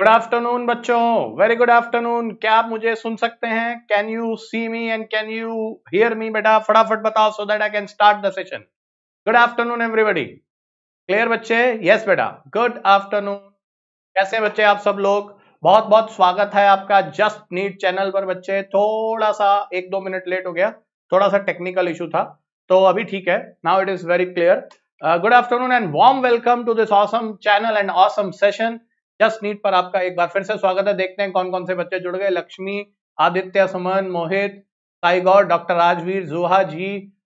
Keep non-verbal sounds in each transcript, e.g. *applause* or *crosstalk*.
Good afternoon बच्चों very good afternoon क्या आप मुझे सुन सकते हैं can you see me and can you hear me बेटा फटाफट बताओ so that I can start the session good afternoon everybody clear बच्चे यस yes, बेटा गुड आफ्टरनून कैसे बच्चे आप सब लोग बहुत बहुत स्वागत है आपका जस्ट नीट चैनल पर बच्चे थोड़ा सा एक दो मिनट लेट हो गया थोड़ा सा टेक्निकल इशू था तो अभी ठीक है now it is very clear good afternoon and warm welcome to this awesome channel and awesome session just NEET पर आपका एक बार फिर से स्वागत है देखते हैं कौन कौन से बच्चे जुड़ गए लक्ष्मी आदित्य सुमन मोहित साईगौर डॉक्टर राजवीर जुहा जी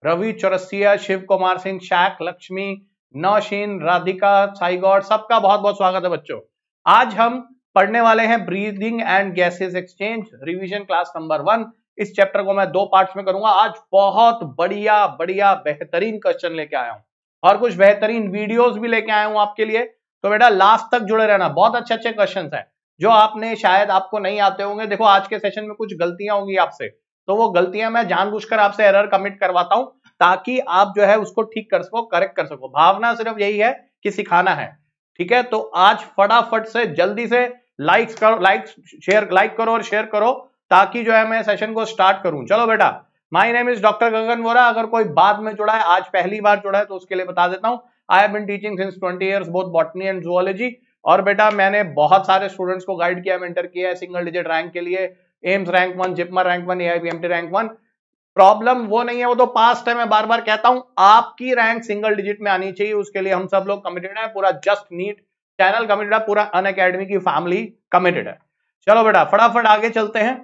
रवि चौरसिया शिव कुमार सिंह शाख लक्ष्मी नौशीन राधिका साईगौर सबका बहुत बहुत स्वागत है बच्चों आज हम पढ़ने वाले हैं breathing and gases exchange revision class number one इस चैप्टर को मैं दो पार्ट्स में करूंगा आज बहुत बढ़िया बढ़िया बेहतरीन क्वेश्चन लेके आया हूं और कुछ बेहतरीन वीडियोस भी लेके आया हूं आपके लिए तो बेटा लास्ट तक जुड़े रहना बहुत अच्छे अच्छे क्वेश्चन है जो आपने शायद आपको नहीं आते होंगे देखो आज के सेशन में कुछ गलतियां होंगी आपसे तो वो गलतियां मैं जानबूझकर आपसे एरर कमिट करवाता हूं ताकि आप जो है उसको ठीक कर सको करेक्ट कर सको भावना सिर्फ यही है कि सिखाना है ठीक है तो आज फटाफट से जल्दी से लाइक्स करो लाइक शेयर लाइक करो और शेयर करो ताकि जो है मैं सेशन को स्टार्ट करूं चलो बेटा my name is doctor Gagan Vora अगर कोई बाद में जुड़ा है आज पहली बार जुड़ा है तो उसके लिए बता देता हूं I have been teaching since 20 years both botany and zoology और बेटा मैंने बहुत सारे स्टूडेंट्स को गाइड किया मेंटर किया है सिंगल डिजिट रैंक के लिए AIIMS rank one JIPMER rank one AIPMT rank one problem वो नहीं है वो तो पास्ट है मैं बार बार कहता हूं आपकी रैंक सिंगल डिजिट में आनी चाहिए उसके लिए हम सब लोग कमिटेड है पूरा जस्ट नीट चैनल कमिटेड है पूरा अन अकेडमी की फैमिली कमिटेड है चलो बेटा फटाफट आगे चलते हैं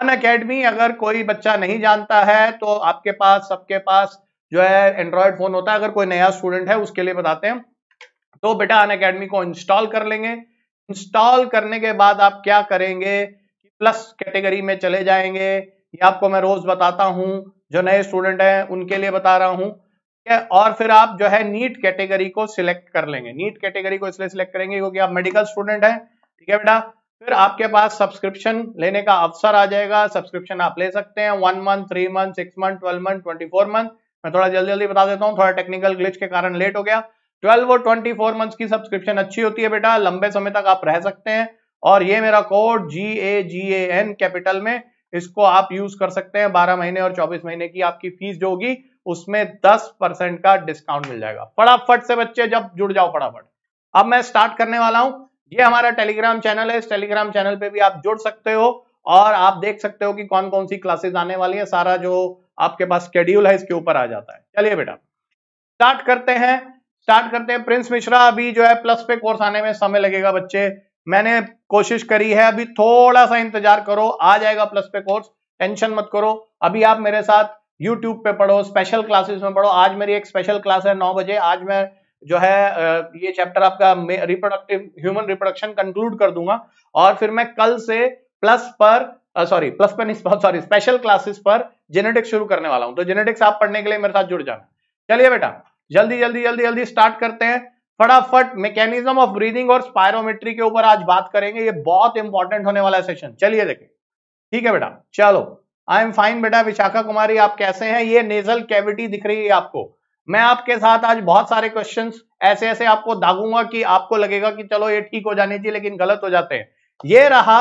अन अकेडमी अगर कोई बच्चा नहीं जानता है तो आपके पास सबके पास जो है एंड्रॉयड फोन होता है अगर कोई नया स्टूडेंट है उसके लिए बताते हैं तो बेटा अन अकेडमी को इंस्टॉल कर लेंगे इंस्टॉल करने के बाद आप क्या करेंगे प्लस कैटेगरी में चले जाएंगे ये आपको मैं रोज बताता हूँ जो नए स्टूडेंट हैं उनके लिए बता रहा हूँ और फिर आप जो है नीट कैटेगरी को सिलेक्ट कर लेंगे नीट कैटेगरी को इसलिए सिलेक्ट करेंगे क्योंकि आप मेडिकल स्टूडेंट हैं ठीक है बेटा फिर आपके पास सब्सक्रिप्शन लेने का अवसर आ जाएगा सब्सक्रिप्शन आप ले सकते हैं one month three month six month twelve month twenty four month मैं थोड़ा जल्दी जल्दी बता देता हूँ थोड़ा टेक्निकल ग्लिच के कारण लेट हो गया ट्वेल्व और ट्वेंटी फोर मंथ्स की सब्सक्रिप्शन अच्छी होती है बेटा लंबे समय तक आप रह सकते हैं और ये मेरा code G A G A N capital में इसको आप यूज कर सकते हैं बारह महीने और चौबीस महीने की आपकी फीस जो होगी उसमें दस परसेंट का डिस्काउंट मिल जाएगा फटाफट से बच्चे जब जुड़ जाओ फटाफट अब मैं स्टार्ट करने वाला हूं ये हमारा टेलीग्राम चैनल है इस टेलीग्राम चैनल पे भी आप जुड़ सकते हो और आप देख सकते हो कि कौन कौन सी क्लासेस आने वाली है सारा जो आपके पास स्केड्यूल है इसके ऊपर आ जाता है चलिए बेटा स्टार्ट करते हैं स्टार्ट करते हैं प्रिंस मिश्रा अभी जो है प्लस पे कोर्स आने में समय लगेगा बच्चे मैंने कोशिश करी है अभी थोड़ा सा इंतजार करो आ जाएगा प्लस पे कोर्स टेंशन मत करो अभी आप मेरे साथ यूट्यूब पे पढ़ो स्पेशल क्लासेस में पढ़ो आज मेरी एक स्पेशल क्लास है नौ बजे आज मैं जो है ये चैप्टर आपका रिप्रोडक्टिव ह्यूमन रिप्रोडक्शन कंक्लूड कर दूंगा और फिर मैं कल से प्लस पर sorry plus pen sorry special classes पर जेनेटिक्स शुरू करने वाला हूं तो जेनेटिक्स आप पढ़ने के लिए मेरे साथ जुड़ जाना चलिए बेटा जल्दी जल्दी जल्दी जल्दी स्टार्ट करते हैं फटाफट मैकेनिज्म ऑफ ब्रीदिंग और स्पायरोमेट्री के ऊपर आज बात करेंगे ये बहुत इंपॉर्टेंट होने वाला है सेशन चलिए देखिए ठीक है बेटा चलो आई एम फाइन बेटा विशाखा कुमारी आप कैसे हैं ये नेजल कैविटी दिख रही है आपको मैं आपके साथ आज बहुत सारे क्वेश्चंस ऐसे ऐसे आपको दागूंगा कि आपको लगेगा कि चलो ये ठीक हो जाने चाहिए लेकिन गलत हो जाते हैं ये रहा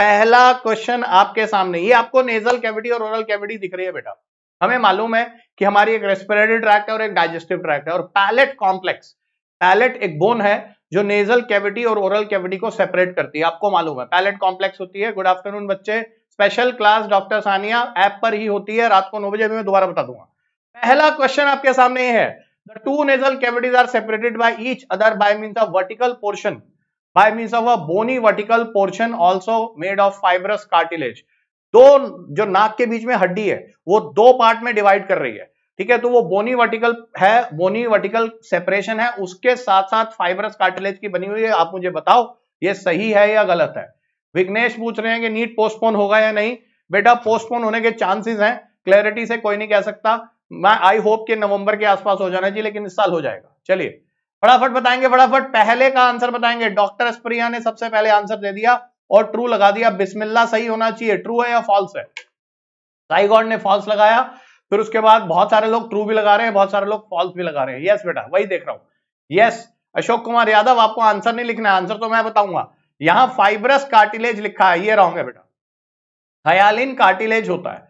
पहला क्वेश्चन आपके सामने ये आपको नेजल कैविटी और ओरल कैविटी दिख रही है बेटा हमें मालूम है कि हमारी एक रेस्पिरेटरी ट्रैक्ट है और एक डाइजेस्टिव ट्रैक्ट है और पैलेट कॉम्प्लेक्स पैलेट एक बोन है जो नेजल कैविटी और ओरल कैविटी को सेपरेट करती है आपको मालूम है पैलेट कॉम्प्लेक्स होती है गुड आफ्टरनून बच्चे special class doctor Sania app पर ही होती है रात को नौ बजे मैं दोबारा बता दूंगा पहला क्वेश्चन आपके सामने है the two nasal cavities are separated by each other by mean the vertical portion by means of a bony vertical portion also made of fibrous cartilage दो जो नाक के बीच में हड्डी है वो दो पार्ट में डिवाइड कर रही है ठीक है तो वो बोनी वर्टिकल है बोनी वर्टिकल सेपरेशन है उसके साथ साथ फाइबरस कार्टिलेज की बनी हुई है आप मुझे बताओ ये सही है या गलत है विघ्नेश पूछ रहे हैं कि नीट पोस्टपोन होगा या नहीं बेटा पोस्टपोन होने के चांसेस हैं क्लैरिटी से कोई नहीं कह सकता मैं आई होप के नवंबर के आसपास हो जाना चाहिए लेकिन इस साल हो जाएगा चलिए फटाफट बताएंगे फटाफट पहले का आंसर बताएंगे डॉक्टर अस्प्रिया ने सबसे पहले आंसर दे दिया और ट्रू लगा दिया बिस्मिल्ला सही होना चाहिए ट्रू है या फॉल्स है साइगॉड ने फॉल्स लगाया फिर उसके बाद बहुत सारे लोग ट्रू भी लगा रहे हैं बहुत सारे लोग फॉल्स भी लगा रहे हैं यस बेटा वही देख रहा हूं यस अशोक कुमार यादव आपको आंसर नहीं लिखना है आंसर तो मैं बताऊंगा यहां फाइब्रस कार्टिलेज लिखा है ये रहोगे बेटा हयालिन कार्टिलेज होता है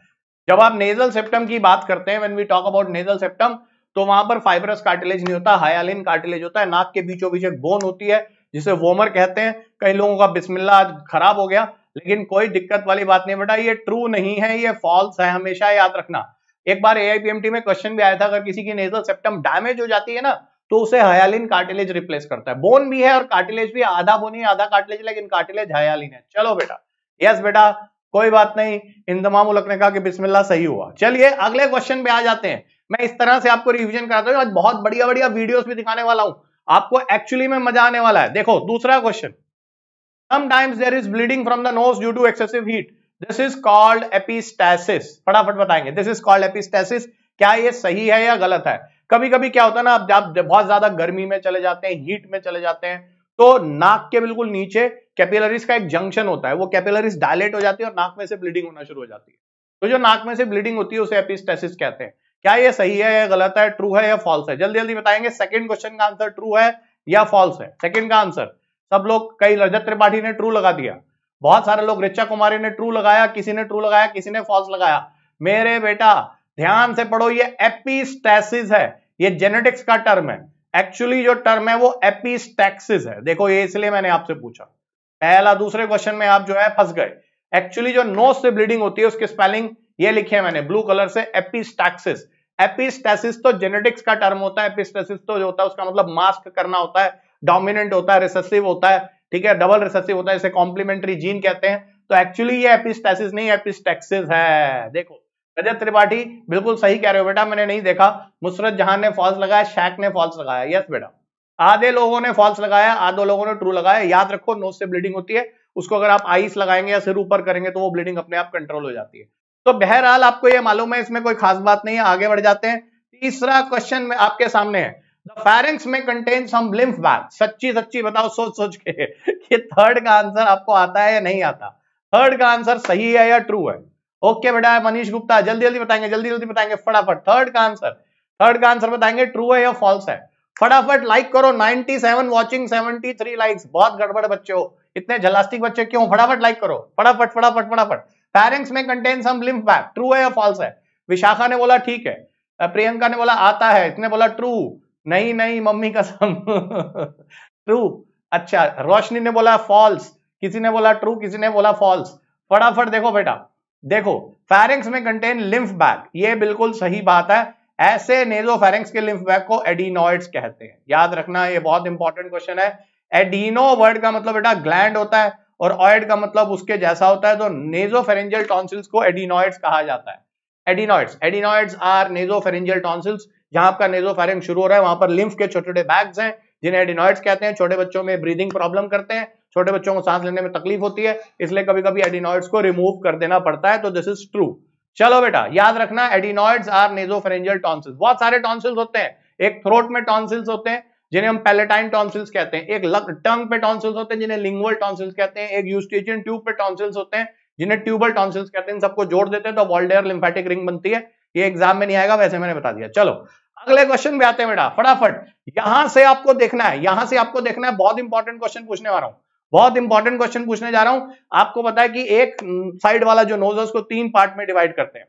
जब आप नेजल सेप्टम की बात करते हैं when we talk about nasal septum तो वहां पर फाइबरस कार्टिलेज नहीं होता हायालिन कार्टिलेज होता है नाक के बीचों बीच एक बोन होती है जिसे वोमर कहते हैं कई लोगों का बिस्मिल्ला आज खराब हो गया लेकिन कोई दिक्कत वाली बात नहीं बेटा ये ट्रू नहीं है ये फॉल्स है हमेशा याद रखना एक बार ए में क्वेश्चन भी आया था अगर किसी की नेजल सेप्टम डैमेज हो जाती है ना तो उसे हयालिन कार्टिलेज रिप्लेस करता है बोन भी है और कार्टिलेज भी आधा बोन ही आधा कार्टिलेज लेकिन कार्टिलेज हयालिन है चलो बेटा यस बेटा कोई बात नहीं इंतमाम उलक ने कहा कि बिस्मिल्ला सही हुआ चलिए अगले क्वेश्चन पे आ जाते हैं मैं इस तरह से आपको रिविजन कराता हूँ आज बहुत बढ़िया बढ़िया वीडियोस भी दिखाने वाला हूँ आपको एक्चुअली में मजा आने वाला है देखो दूसरा question sometimes there is bleeding from the nose due to excessive heat this is called epistaxis फटाफट बताएंगे दिस इज कॉल्ड एपिस्टैसिस क्या ये सही है या गलत है कभी कभी क्या होता है ना आप जब बहुत ज्यादा गर्मी में चले जाते हैं हीट में चले जाते हैं तो नाक के बिल्कुल नीचे कैपिलरीज का एक जंक्शन होता है वो कैपिलरीज डायलेट हो जाती है और नाक में से ब्लीडिंग होना शुरू हो जाती है तो जो नाक में से ब्लीडिंग होती है उसे एपिस्टेसिस कहते हैं क्या ये सही है या गलत है ट्रू है या फॉल्स है जल्दी जल्दी बताएंगे सेकंड क्वेश्चन का आंसर ट्रू है या फॉल्स है सेकंड का आंसर सब लोग कई रजत त्रिपाठी ने ट्रू लगा दिया बहुत सारे लोग रिचा कुमारी ने ट्रू लगाया किसी ने ट्रू लगाया किसी ने फॉल्स लगाया मेरे बेटा ध्यान से पढ़ो ये एपिस्टेसिस है ये जेनेटिक्स का टर्म है एक्चुअली जो टर्म है वो एपिस्टेक्सिस है देखो ये इसलिए मैंने आपसे पूछा पहला दूसरे क्वेश्चन में आप जो है फंस गए एक्चुअली जो नोज से ब्लीडिंग होती है उसकी स्पेलिंग ये लिखे है मैंने ब्लू कलर से एपिस्टैक्सिस एपिस्टैसिस तो जेनेटिक्स का टर्म होता है एपिस्टैसिस तो जो होता है उसका मतलब मास्क करना होता है डोमिनेंट होता है रिसेसिव होता है ठीक है डबल रिसेसिव होता है इसे कॉम्प्लीमेंट्री जीन कहते हैं तो एक्चुअली ये एपिस्टैसिस नहीं एपिस्टैक्सिस है देखो रजत त्रिपाठी बिल्कुल सही कह रहे हो बेटा मैंने नहीं देखा मुसरत जहां ने फॉल्स लगाया शैक ने फॉल्स लगाया यस बेटा आधे लोगों ने फॉल्स लगाया आधे लोगों ने ट्रू लगाया याद रखो नोज से ब्लीडिंग होती है उसको अगर आप आइस लगाएंगे या सिर ऊपर करेंगे तो वो ब्लीडिंग अपने आप कंट्रोल हो जाती है तो बहरहाल आपको यह मालूम है इसमें कोई खास बात नहीं है आगे बढ़ जाते हैं तीसरा क्वेश्चन में आपके सामने है द में कंटेन सम लिम्फ बैग सच्ची सच्ची बताओ सोच सोच के *laughs* कि थर्ड का आंसर आपको आता है या नहीं आता थर्ड का आंसर सही है या ट्रू है ओके बेटा मनीष गुप्ता जल्दी जल्दी बताएंगे जल्दी जल्दी बताएंगे फटाफट थर्ड का आंसर थर्ड का आंसर बताएंगे ट्रू है या फॉल्स है फटाफट लाइक करो 97 वॉचिंग 73 लाइक्स बहुत गड़बड़ बच्चे हो इतने जलास्टिक बच्चे क्यों फटाफट लाइक करो फटाफट फटाफट फटाफट पैरेंट्स में contain some lymph back true है या फॉल्स है विशाखा ने बोला ठीक है प्रियंका ने बोला आता है इसने बोला ट्रू नहीं नहीं मम्मी का सम ट्रू अच्छा रोशनी ने बोला फॉल्स किसी ने बोला ट्रू किसी ने बोला फॉल्स फटाफट देखो बेटा देखो फैरिंग्स में कंटेन लिम्फ बैग ये बिल्कुल सही बात है ऐसे नेजो फैरिंग्स के लिम्फ बैग को एडीनोइड्स कहते हैं याद रखना ये बहुत इंपॉर्टेंट क्वेश्चन है एडीनो वर्ड का मतलब बेटा ग्लैंड होता है और ऑयड का मतलब उसके जैसा होता है तो नेजोफेरेंजियल टॉन्सिल्स को एडिनॉइड्स कहा जाता है adenoids adenoids are nasopharyngeal tonsils जहां आपका नेजोफेरेंग शुरू हो रहा है वहां पर लिम्फ के छोटे छोटे बैग्स हैं जिन्हें एडिनॉइड्स कहते हैं छोटे बच्चों में ब्रीदिंग प्रॉब्लम करते हैं छोटे बच्चों को सांस लेने में तकलीफ होती है इसलिए कभी कभी एडिनॉइड्स को रिमूव कर देना पड़ता है तो दिस इज ट्रू चलो बेटा याद रखना एडिनॉइड्स आर नेजोफेरेंजियल टॉन्सिल्स बहुत सारे टॉन्सिल्स होते हैं एक थ्रोट में टॉन्सिल्स होते हैं जिन्हें हम पैलेटाइन टॉन्सिल्स कहते हैं एक लक टंग पे टॉन्सिल्स होते हैं जिन्हें लिंगुअल टॉन्सिल्स कहते हैं एक यूस्टिजियन ट्यूब पे टॉन्सिल्स होते हैं जिन्हें ट्यूबल टॉन्सिल्स कहते हैं सबको जोड़ देते हैं तो वॉल्डेयर लिम्फेटिक रिंग बनती है ये एग्जाम में नहीं आएगा वैसे मैंने बता दिया चलो अगले क्वेश्चन भी आते हैं बेटा फटाफट यहां से आपको देखना है यहां से आपको देखना है बहुत इंपॉर्टेंट क्वेश्चन पूछने वाला हूँ बहुत इंपॉर्टेंट क्वेश्चन पूछने जा रहा हूं आपको पता है कि एक साइड वाला जो नोज को उसको तीन पार्ट में डिवाइड करते हैं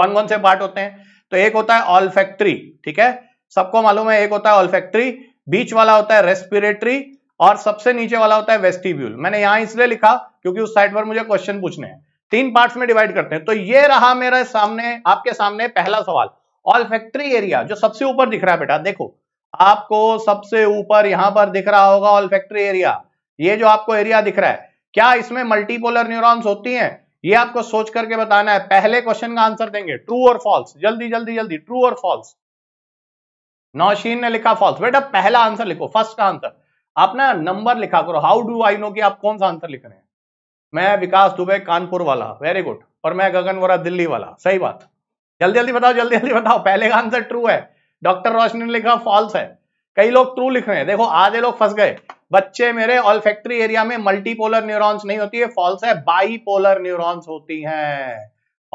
कौन कौन से पार्ट होते हैं तो एक होता है ऑल फैक्ट्री ठीक है सबको मालूम है एक होता है ऑल्फेक्ट्री बीच वाला होता है रेस्पिरेटरी और सबसे नीचे वाला होता है वेस्टिब्यूल मैंने यहां इसलिए लिखा क्योंकि उस साइड पर मुझे क्वेश्चन पूछने हैं तीन पार्ट्स में डिवाइड करते हैं तो ये रहा मेरे सामने आपके सामने पहला सवाल ऑल्फेक्ट्री एरिया जो सबसे ऊपर दिख रहा है बेटा देखो आपको सबसे ऊपर यहां पर दिख रहा होगा ऑल्फेक्ट्री एरिया ये जो आपको एरिया दिख रहा है क्या इसमें मल्टीपोलर न्यूरॉन्स होती हैं ये आपको सोच करके बताना है पहले क्वेश्चन का आंसर देंगे ट्रू और फॉल्स जल्दी जल्दी जल्दी ट्रू और फॉल्स नौशीन ने लिखा फॉल्स बेटा पहला आंसर लिखो फर्स्ट का आंसर आप ना नंबर लिखा करो हाउ डू आई नो कि आप कौन सा आंसर लिख रहे हैं मैं विकास दुबे कानपुर वाला वेरी गुड और मैं गगन वोरा दिल्ली वाला सही बात जल्दी जल्दी बताओ जल्दी जल्दी बताओ पहले का आंसर ट्रू है डॉक्टर रोशनी ने लिखा फॉल्स है कई लोग ट्रू लिख रहे हैं देखो आधे लोग फंस गए बच्चे मेरे ऑल फैक्ट्री एरिया में मल्टीपोलर न्यूरॉन्स नहीं होती है फॉल्स है बाईपोलर न्यूरॉन्स होती हैं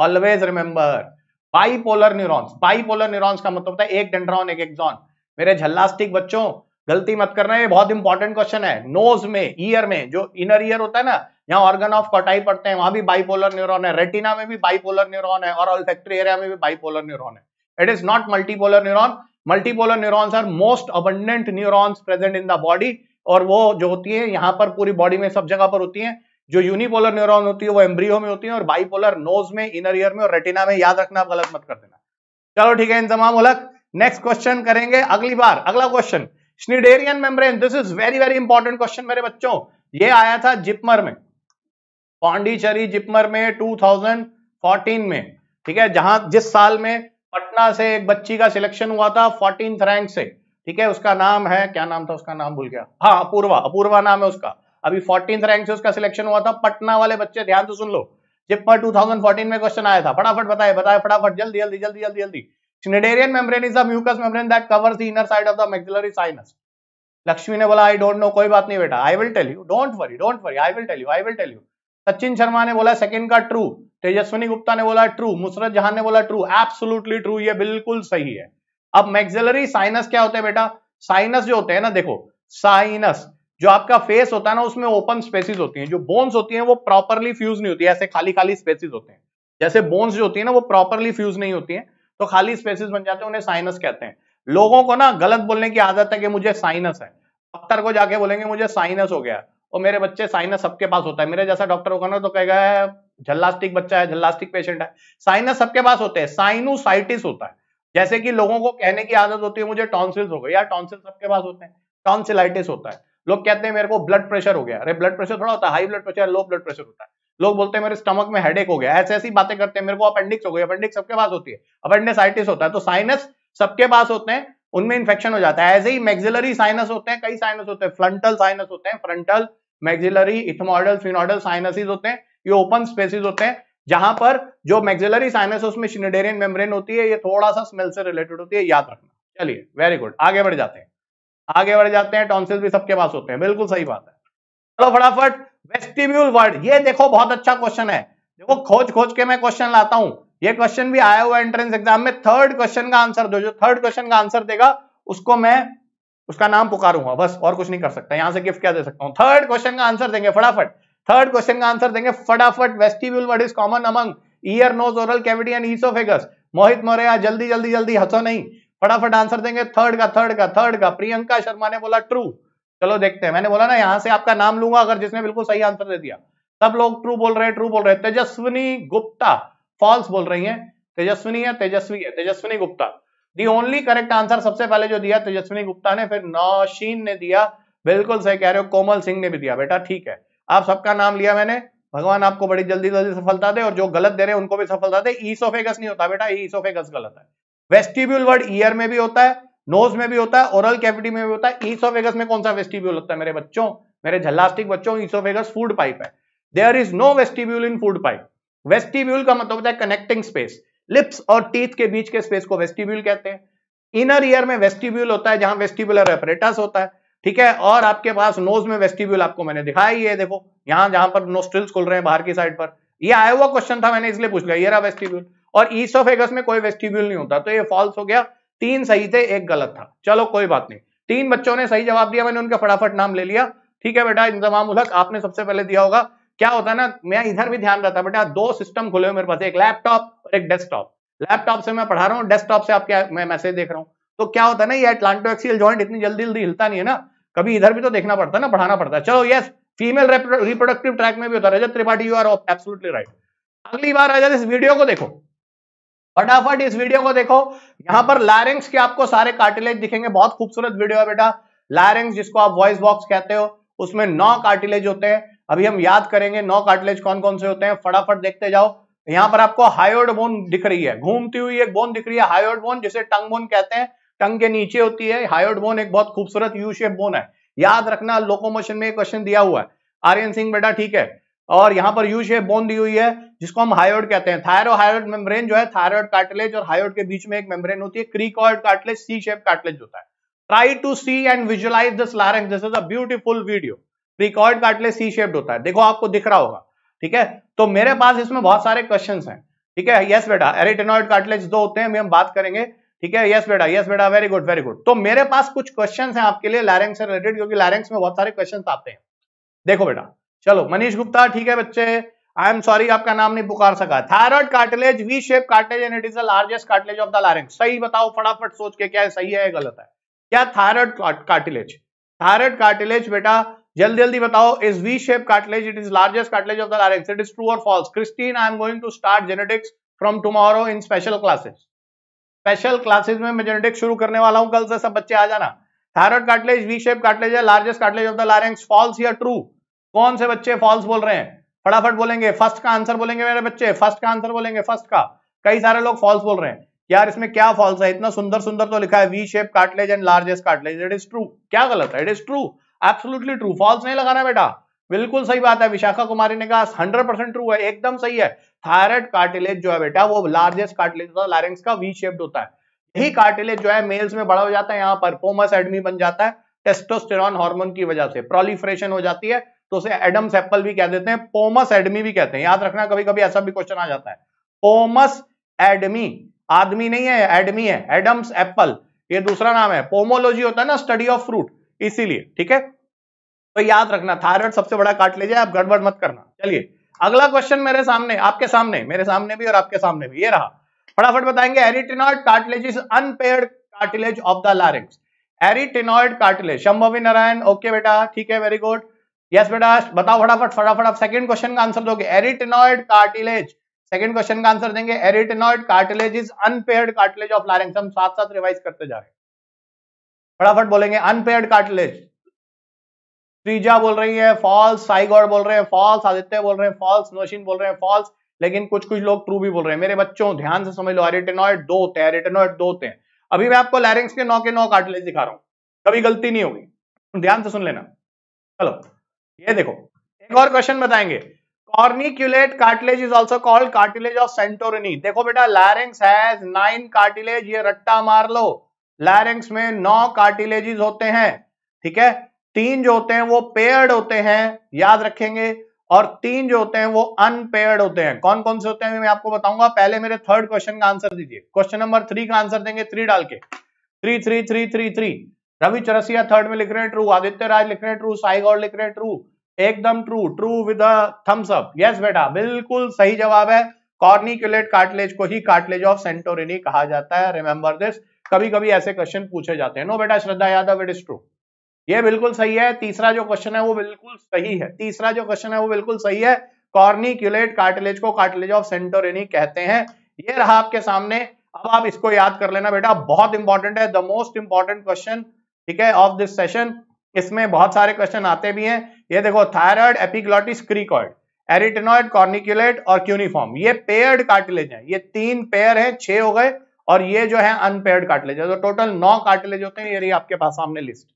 always remember bipolar neurons bipolar neurons का मतलब होता है एक डेंड्रॉन एक एक्सॉन मेरे झल्लास्टिक बच्चों गलती मत करना ये बहुत इंपॉर्टेंट क्वेश्चन है नोज में ईयर में जो इनर ईयर होता है ना यहाँ ऑर्गन ऑफ कटाई पड़ते हैं वहां भी बाइपोलर न्यूरॉन है रेटिना में भी बाइपोलर न्यूरॉन है और ऑलफेक्ट्री एरिया में भी बाइपोलर न्यूरॉन है it is not multipolar neuron multipolar neurons are most abundant neurons present in the body और वो जो होती है यहाँ पर पूरी बॉडी में सब जगह पर होती है जो यूनिपोलर न्यूरॉन होती है वो एम्ब्रियो में होती है और बाईपोलर नोज में इनर ईयर में और रेटिना में याद रखना गलत मत कर देना चलो ठीक है इन तमाम नेक्स्ट क्वेश्चन करेंगे अगली बार अगला question Schneiderian membrane this is very very important question मेरे बच्चों ये आया था जिपमर में पांडिचेरी जिपमर में 2014 में ठीक है जहां जिस साल में पटना से एक बच्ची का सिलेक्शन हुआ था फोर्टीन रैंक से ठीक है उसका नाम है क्या नाम था उसका नाम भूल गया हाँ अपूर्वा अपूर्वा नाम है उसका अभी फोर्टीन रैंक से उसका सिलेक्शन हुआ था पटना वाले बच्चे ध्यान से सुन लो थाउजेंड 2014 में क्वेश्चन आया था फटाफट बताए बताए फटाफट जल्दी जल्दी जल्दी जल्दी जल्दी Schneiderian membrane is mucus membrane that covers inner side of the maxillary sinus Lakshmi ने बोला आई डोंट नो कोई बात नहीं बेटा I will tell you don't worry don't worry I will tell you I will tell you Sachin Sharma ने बोला second का true Tejaswini Gupta ने बोला ट्रू मुसरत जहां ने बोला ट्रू एब्सोल्युटली ट्रू ये बिल्कुल सही है अब मैक्सिलरी साइनस क्या होते हैं बेटा साइनस जो होते हैं ना देखो साइनस जो आपका फेस होता है ना उसमें ओपन स्पेसिस होती हैं जो बोन्स होती हैं वो प्रॉपरली फ्यूज नहीं होती है ऐसे खाली खाली स्पेसिस होते हैं जैसे बोन्स जो होती है ना वो प्रॉपरली फ्यूज नहीं होती हैं तो खाली स्पेसिस बन जाते हैं उन्हें साइनस कहते हैं लोगों को ना गलत बोलने की आदत है कि मुझे साइनस है डॉक्टर को जाके बोलेंगे मुझे साइनस हो गया और मेरे बच्चे साइनस सबके पास होता है मेरे जैसा डॉक्टर होगा ना तो कहेगा झल्लास्टिक बच्चा है झल्लास्टिक पेशेंट है साइनस सबके पास होते हैं साइनोसाइटिस होता है जैसे कि लोगों को कहने की आदत होती है मुझे टॉन्सिल्स हो गए यार टॉन्सिल सबके पास होते हैं टॉन्सिलाइटिस होता है लोग कहते हैं मेरे को ब्लड प्रेशर हो गया अरे ब्लड प्रेशर थोड़ा होता है high blood pressure low blood pressure होता है लोग बोलते हैं मेरे स्टमक में हेडेक हो गया ऐसे ऐसी बातें करते हैं मेरे को अपेंडिक्स हो गई अपेंडिक्स सबके पास होती है अपेंडिसाइटिस होता है तो साइनस सबके पास होते हैं उनमें इन्फेक्शन हो जाता है ऐसे ही मैक्सिलरी साइनस होते हैं कई साइनस होते हैं फ्रंटल साइनस होते हैं frontal maxillary ethmoidal sphenoidal sinuses होते हैं ये ओपन स्पेसिस होते हैं जहां पर जो मैक्सिलरी साइनस है उसमें शिनेडेरियन मेम्ब्रेन होती है ये थोड़ा सा स्मेल से रिलेटेड होती है याद रखना चलिए वेरी गुड आगे बढ़ जाते हैं आगे बढ़ जाते हैं टॉन्सिल भी सबके पास होते हैं बिल्कुल सही बात है चलो फटाफट वेस्टिब्यूल वर्ड ये देखो बहुत अच्छा क्वेश्चन है देखो खोज खोज के मैं क्वेश्चन लाता हूं ये क्वेश्चन भी आया हुआ एंट्रेंस एग्जाम में थर्ड क्वेश्चन का आंसर दो जो थर्ड क्वेश्चन का आंसर देगा उसको मैं उसका नाम पुकारूंगा बस और कुछ नहीं कर सकता यहां से गिफ्ट क्या दे सकता हूं थर्ड क्वेश्चन का आंसर देंगे फटाफट थर्ड क्वेश्चन का आंसर देंगे फटाफट vestibule word is common among ear nose oral cavity and esophagus Mohit Maurya जल्दी जल्दी जल्दी हंसो नहीं फटाफट आंसर देंगे थर्ड का थर्ड का थर्ड का प्रियंका शर्मा ने बोला ट्रू चलो देखते हैं मैंने बोला ना यहां से आपका नाम लूंगा अगर जिसने बिल्कुल सही आंसर दे दिया सब लोग ट्रू बोल रहे हैं ट्रू बोल रहे हैं तेजस्विनी गुप्ता फॉल्स बोल रही है तेजस्विनी है तेजस्वी है Tejaswini Gupta the only correct answer सबसे पहले जो दिया तेजस्विनी गुप्ता ने फिर नौशीन ने दिया बिल्कुल सही कह रहे हो कोमल सिंह ने भी दिया बेटा ठीक है आप सबका नाम लिया मैंने भगवान आपको बड़ी जल्दी जल्दी सफलता दे और जो गलत दे रहे हैं उनको भी सफलता दे ईसोफेगस नहीं होता बेटा ईसोफेगस गलत है वेस्टिब्यूल वर्ड ईयर में भी होता है नोज में भी होता है ओरल कैविटी में भी होता है ईसोफेगस में कौन सा वेस्टिब्यूल होता है मेरे बच्चों मेरे झल्लास्टिक बच्चों ईसोफेगस फूड पाइप है there is no vestibule in food pipe vestibule का मतलब होता है कनेक्टिंग स्पेस लिप्स और टीथ के बीच के स्पेस को वेस्टिब्यूल कहते हैं इनर ईयर में वेस्टिब्यूल होता है जहां वेस्टिब्यूलर एपरेटस होता है ठीक है और आपके पास नोज में वेस्टिब्यूल आपको मैंने दिखाया है देखो यहां जहां पर नोस्ट्रिल्स खुल रहे हैं बाहर की साइड पर ये आया हुआ क्वेश्चन था मैंने इसलिए पूछ लिया ये रहा वेस्टिब्यूल और ईसोफेगस में कोई वेस्टिब्यूल नहीं होता तो ये फॉल्स हो गया तीन सही थे एक गलत था चलो कोई बात नहीं तीन बच्चों ने सही जवाब दिया मैंने उनका फटाफट नाम ले लिया ठीक है बेटा इंतजाम उलक आपने सबसे पहले दिया होगा क्या होता है ना मैं इधर भी ध्यान रहता बेटा दो सिस्टम खुले हुए मेरे पास एक लैपटॉप और एक डेस्कटॉप लैपटॉप से मैं पढ़ा रहा हूँ डेस्कटॉप से आपके मैं मैसेज देख रहा हूँ तो क्या होता है ना ये अटलांटो एक्सियल ज्वाइंट इतनी जल्दी जल्दी हिलता नहीं है ना कभी इधर भी तो देखना पड़ता है ना पढ़ाना पड़ता है चलो यस फीमेल रिप्रोडक्टिव ट्रैक में भी होता है Rajat Tripathi you are of absolutely right अगली बार रजत इस वीडियो को देखो फटाफट इस वीडियो को देखो यहां पर लारेंग्स के आपको सारे कार्टिलेज दिखेंगे बहुत खूबसूरत वीडियो है बेटा लारेंग्स जिसको आप वॉइस बॉक्स कहते हो उसमें नौ कार्टिलेज होते हैं अभी हम याद करेंगे नौ कार्टिलेज कौन कौन से होते हैं फटाफट देखते जाओ यहाँ पर आपको हायोड बोन दिख रही है घूमती हुई एक बोन दिख रही है हायोड बोन जिसे टंग बोन कहते हैं टंग के नीचे होती है हायोड बोन एक बहुत खूबसूरत यू शेप बोन है याद रखना लोकोमोशन में क्वेश्चन दिया हुआ है आर्यन सिंह बेटा ठीक है और यहां पर यू शेप बोन दी हुई है जिसको हम हायोड कहते हैं थायरो हायोड मेम्ब्रेन जो है थायरॉयड कार्टिलेज और हायोड के बीच में एक मेम्ब्रेन होती है cricoid cartilage C shape cartilage होता है try to see and visualize this larynx this is a beautiful video cricoid cartilage C shaped होता है देखो आपको दिख रहा होगा ठीक है तो मेरे पास इसमें बहुत सारे क्वेश्चन है ठीक है यस बेटा एरिटेनॉइड कार्टिलेज दो होते हैं हम बात करेंगे ठीक है यस बेटा यस बेटा वेरी गुड वेरी गुड तो मेरे पास कुछ क्वेश्चन है आपके लिए लैरेंग से रिलेटेड क्योंकि लैरेंग्स में बहुत सारे क्वेश्चन आते हैं देखो बेटा चलो मनीष गुप्ता ठीक है बच्चे आई एम सॉरी आपका नाम नहीं पुकार सका thyroid cartilage V shape cartilage and it is the largest cartilage of the larynx सही बताओ फटाफट सोच के क्या है सही है या गलत है क्या थायरॉइड कार्टिलेज थायरॉइड कार्टिलेज बेटा जल्दी जल्दी बताओ is V shape cartilage it is largest cartilage of the larynx it is true और false Christine I am going to start genetics from tomorrow in special classes special classes में मैं genetics शुरू करने वाला हूं कल से सब बच्चे आ जाना thyroid cartilage V shape cartilage है largest cartilage of the larynx false या ट्रू कौन से बच्चे फॉल्स बोल रहे हैं फटाफट बोलेंगे फर्स्ट का आंसर बोलेंगे मेरे बच्चे फर्स्ट का आंसर बोलेंगे फर्स्ट का कई सारे लोग फॉल्स बोल रहे हैं यार इसमें क्या फॉल्स है इतना सुंदर सुंदर तो लिखा है V shape cartilage and largest cartilage it is true क्या गलत है it is true absolutely true false नहीं लगाना बेटा बिल्कुल सही बात है विशाखा कुमारी ने कहा हंड्रेड परसेंट ट्रू है एकदम सही है थायराइड कार्टिलेज जो है बेटा वो लार्जेस्ट कार्टिलेज होता है लारेंस का वी शेप्ड होता है यही कार्टिलेज जो है मेल्स में बड़ा हो जाता है यहाँ पर पोमस एडमी बन जाता है टेस्टोस्टेरॉन हार्मोन की वजह से प्रोलिफ्रेशन हो जाती है तो उसे एडम एप्पल भी कह देते हैं पोमस एडमी भी कहते हैं याद रखना कभी कभी ऐसा भी क्वेश्चन आ जाता है पोमस एडमी आदमी नहीं है एडमी है एडम्स एप्पल ये दूसरा नाम है पोमोलॉजी होता है ना स्टडी ऑफ फ्रूट इसीलिए ठीक है तो याद रखना थायराइड सबसे बड़ा काट लीजिए आप गड़बड़ मत करना चलिए अगला क्वेश्चन मेरे सामने आपके सामने मेरे सामने भी और आपके सामने भी ये रहा फटाफट बताएंगे arytenoid cartilage is unpaired cartilage of the larynx arytenoid cartilage Shambhavi Narayan okay बेटा ठीक है वेरी गुड यस बेटा बताओ फटाफट फटाफट आप सेकंड क्वेश्चन का आंसर दोगे एरिटेनॉइड कार्टिलेज सेकंड क्वेश्चन का आंसर देंगे arytenoid cartilage is unpaired cartilage of larynx हम साथ साथ रिवाइज करते जा रहे फटाफट बोलेंगे अनपेयर्ड कार्टिलेज त्रिजा बोल रही है फॉल्स साइगॉड बोल रहे हैं फॉल्स आदित्य बोल रहे हैं फॉल्स नोशिन बोल रहे हैं फॉल्स लेकिन कुछ कुछ लोग ट्रू भी बोल रहे हैं मेरे बच्चों ध्यान से समझ लो एरिटेनॉइड दो होते हैं एरिटेनॉइड दो होते हैं अभी मैं आपको लैरिंग्स के नौ के नौ कार्टिलेज दिखा रहा हूं कभी गलती नहीं होगी ध्यान से सुन लेना चलो ये देखो एक और क्वेश्चन बताएंगे corniculate cartilage is also called cartilage of Santorini देखो बेटा लैरेंस हैज नाइन कार्टिलेज ये रट्टा मार लो लैरेंस में नौ कार्टिलेजेस होते हैं ठीक है तीन जो होते हैं वो पेयर्ड होते हैं याद रखेंगे और तीन जो होते हैं वो अनपेयर्ड होते हैं कौन कौन से होते हैं मैं आपको बताऊंगा पहले मेरे थर्ड क्वेश्चन का आंसर दीजिए क्वेश्चन नंबर थ्री का आंसर देंगे थ्री डाल के three three three three three Ravi Chaurasia third में लिख रहे हैं ट्रू आदित्य राज लिख रहे हैं ट्रू साई गौड़ लिख रहे हैं ट्रू एकदम true true with thumbs up yes बेटा बिल्कुल सही जवाब है कॉर्निकुलेट कार्टिलेज को ही कार्टिलेज ऑफ सेंटोरिनी कहा जाता है रिमेंबर दिस कभी कभी ऐसे क्वेश्चन पूछे जाते हैं नो बेटा Shraddha Yadav it is true ये बिल्कुल सही है तीसरा जो क्वेश्चन है वो बिल्कुल सही है तीसरा जो क्वेश्चन है वो बिल्कुल सही है कॉर्निक्यूलेट कार्टिलेज को कार्टिलेज ऑफ सेंटोरिनी कहते हैं ये रहा आपके सामने अब आप इसको याद कर लेना बेटा बहुत इंपॉर्टेंट है द मोस्ट इंपॉर्टेंट क्वेश्चन ठीक है ऑफ दिस सेशन इसमें बहुत सारे क्वेश्चन आते भी हैं ये देखो thyroid epiglottis cricoid arytenoid corniculate और क्यूनिफॉर्म ये पेयर्ड कार्टिलेज है ये तीन पेयर है छह हो गए और ये जो है अनपेयर्ड कार्टिलेज है तो टोटल नौ कार्टिलेज होते हैं ये आपके पास सामने लिस्ट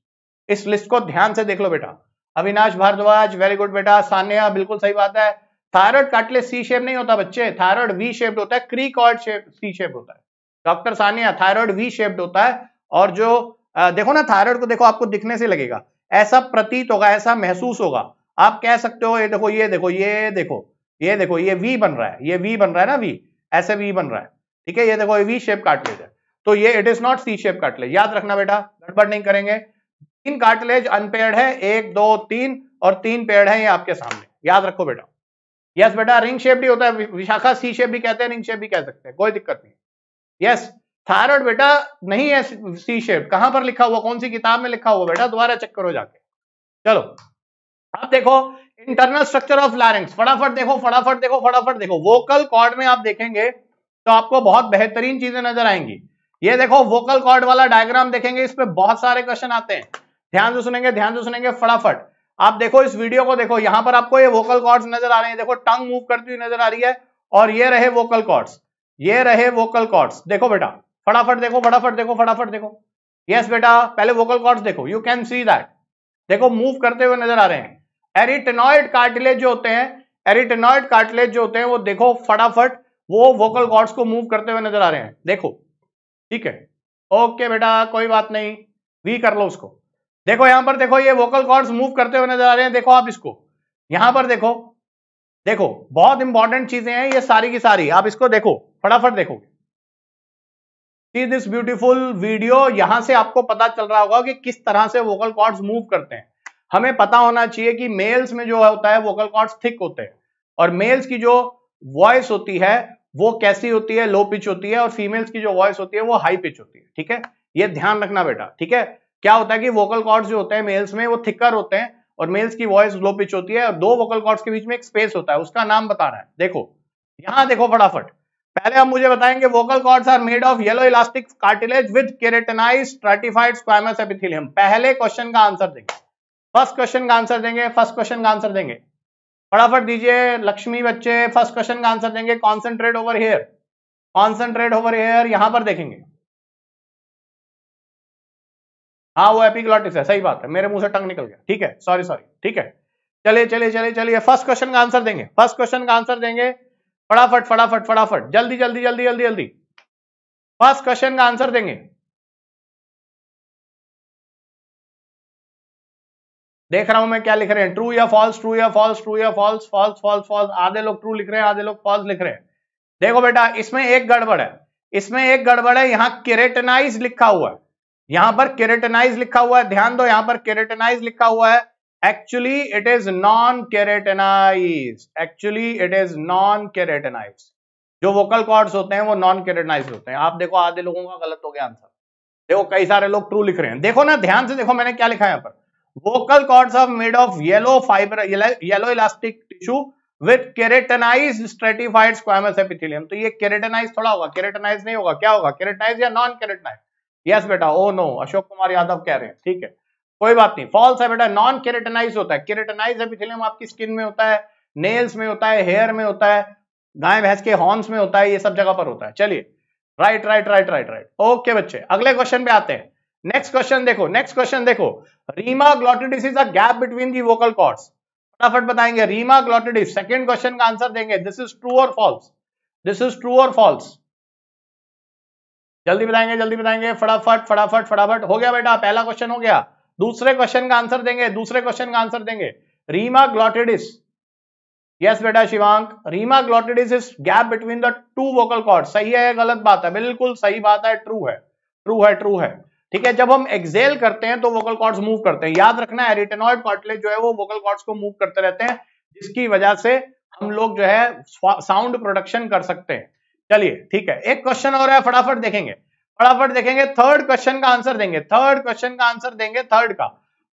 इस लिस्ट को ध्यान से देख लो बेटा अविनाश भारद्वाज वेरी गुड बेटा सान्या बिल्कुल सही बात है थायराइड कार्टिलेज सी शेप नहीं होता बच्चे थायराइड वी शेप्ड होता है क्रीकॉर्ड शेप सी शेप होता है doctor Sania thyroid V shaped होता है और जो देखो ना थायराइड को तो देखो आपको दिखने से लगेगा ऐसा प्रतीत होगा ऐसा महसूस होगा आप कह सकते हो ये देखो ये देखो ये देखो ये देखो ये वी बन रहा है ये वी बन रहा है ना वी ऐसे वी बन रहा है ठीक है ये देखो ये वी शेप काटलेज है तो ये it is not C shape cartilage याद रखना बेटा गड़बड़ नहीं करेंगे तीन काटलेज अनपेड है एक दो तीन और तीन पेड़ है ये आपके सामने याद रखो बेटा यस बेटा रिंग शेप भी होता है विशाखा सी शेप भी कहते हैं रिंग शेप भी कह सकते हैं कोई दिक्कत नहीं यस थायराइड बेटा नहीं है सी शेप कहां पर लिखा हुआ कौन सी किताब में लिखा हुआ बेटा दोबारा चेक करो जाके चलो आप देखो इंटरनल स्ट्रक्चर ऑफ लैरिंग्स फटाफट देखो फटाफट देखो फटाफट देखो वोकल कॉर्ड में आप देखेंगे तो आपको बहुत बेहतरीन चीजें नजर आएंगी ये देखो वोकल कॉर्ड वाला डायग्राम देखेंगे इस पर बहुत सारे क्वेश्चन आते हैं ध्यान से सुनेंगे ध्यान से सुनेंगे फटाफट आप देखो इस वीडियो को देखो यहां पर आपको ये वोकल कॉर्ड्स नजर आ रहे हैं देखो टंग मूव करती हुई नजर आ रही है और ये रहे वोकल कॉर्ड्स ये रहे वोकल कॉर्ड्स देखो बेटा फटाफट देखो फटाफट देखो फटाफट देखो यस बेटा पहले वोकल कॉर्ड्स देखो यू कैन सी दैट देखो मूव करते हुए नजर आ रहे हैं एरिटेनॉइड कार्टिलेज जो होते हैं एरिटेनॉइड कार्टिलेज जो होते हैं वो देखो फटाफट वो वोकल कॉर्ड्स को मूव करते हुए नजर आ रहे हैं देखो ठीक है ओके बेटा कोई बात नहीं वी कर लो उसको देखो यहां पर देखो ये वोकल कॉर्ड्स मूव करते हुए नजर आ रहे हैं देखो आप इसको यहां पर देखो देखो बहुत इंपॉर्टेंट चीजें हैं ये सारी की सारी आप इसको देखो फटाफट देखोगे सी दिस ब्यूटीफुल वीडियो यहां से आपको पता चल रहा होगा कि किस तरह से वोकल कॉर्ड्स मूव करते हैं हमें पता होना चाहिए कि मेल्स में जो होता है वोकल कॉर्ड्स थिक होते हैं और मेल्स की जो वॉइस होती है वो कैसी होती है लो पिच होती है और फीमेल्स की जो वॉइस होती है वो हाई पिच होती है ठीक है ये ध्यान रखना बेटा ठीक है क्या होता है कि वोकल कॉर्ड जो होते हैं मेल्स में वो थिकर होते हैं और मेल्स की वॉइस लो पिच होती है और दो वोकल कॉर्ड्स के बीच में एक स्पेस होता है उसका नाम बता रहा है देखो यहां देखो फटाफट पहले हम मुझे बताएंगे vocal cords are made of yellow elastic cartilage with keratinized stratified squamous epithelium पहले क्वेश्चन का आंसर देंगे फर्स्ट क्वेश्चन का आंसर देंगे फर्स्ट क्वेश्चन का आंसर देंगे फटाफट दीजिए लक्ष्मी बच्चे फर्स्ट क्वेश्चन का आंसर देंगे concentrate over here concentrate over here यहां पर देखेंगे हाँ वो एपिग्लॉटिस है सही बात है मेरे मुंह से टंग निकल गया ठीक है सॉरी सॉरी ठीक है चलिए चलिए चलिए चलिए फर्स्ट क्वेश्चन का आंसर देंगे फर्स्ट क्वेश्चन का आंसर देंगे फटाफट फटाफट फटाफट जल्दी जल्दी जल्दी जल्दी जल्दी फर्स्ट क्वेश्चन का आंसर देंगे देख रहा हूं मैं क्या लिख रहे हैं ट्रू या फॉल्स ट्रू या फॉल्स ट्रू या फॉल्स फॉल्स फॉल्स फॉल्स आधे लोग ट्रू लिख रहे हैं आधे लोग फॉल्स लिख रहे हैं देखो बेटा इसमें एक गड़बड़ है इसमें एक गड़बड़ है यहाँ केरेटनाइज लिखा हुआ है यहां पर केरेटनाइज लिखा हुआ है ध्यान दो यहां पर केरेटनाइज लिखा हुआ है actually it is non keratinized actually it is non keratinized जो वोकल कॉर्ड्स होते हैं वो नॉन केरेटनाइज होते हैं आप देखो आधे लोगों का गलत हो गया आंसर देखो कई सारे लोग ट्रू लिख रहे हैं देखो ना ध्यान से देखो मैंने क्या लिखा है यहाँ पर vocal cords of made of yellow fibre yellow elastic tissue with keratinized stratified squamous epithelium तो ये केरेटनाइज थोड़ा होगा केरेटनाइज नहीं होगा क्या होगा केरेटनाइज या नॉन केरेटनाइज यस बेटा oh oh, no Ashok Kumar Yadav कह रहे हैं ठीक है कोई बात नहीं फॉल्स है बेटा नॉन केरेटेनाइज होता है केरेटेनाइज एपिथेलियम आपकी स्किन में होता है नेल्स में होता है हेयर में होता है गाय भैंस के हॉर्न्स में होता है ये सब जगह पर होता है चलिए right right right right right okay बच्चे अगले क्वेश्चन पे आते हैं नेक्स्ट क्वेश्चन देखो नेक्स्ट क्वेश्चन देखो rima glottidis is a gap between the vocal cords फटाफट बताएंगे रीमा ग्लॉटिडिस सेकंड क्वेश्चन का आंसर देंगे दिस इज ट्रू और फॉल्स दिस इज ट्रू और फॉल्स जल्दी बताएंगे जल्दी बताएंगे फटाफट फटाफट फटाफट हो गया बेटा पहला क्वेश्चन हो गया दूसरे क्वेश्चन का आंसर देंगे दूसरे क्वेश्चन का आंसर देंगे रीमा ग्लॉटेडिस यस बेटा Shivank rima glottidis is gap between the two vocal cord सही है गलत बात है बिल्कुल सही बात है ट्रू है ट्रू है ट्रू है ठीक है जब हम एक्सेल करते हैं तो वोकल कॉर्ड्स मूव करते हैं याद रखना है रिटेनॉइड कॉर्टलेज जो है वो वोकल कॉर्ड्स को मूव करते रहते हैं जिसकी वजह से हम लोग जो है साउंड प्रोडक्शन कर सकते हैं चलिए ठीक है एक क्वेश्चन और है फटाफट देखेंगे फटाफट देखेंगे थर्ड क्वेश्चन का आंसर देंगे थर्ड क्वेश्चन का आंसर देंगे थर्ड का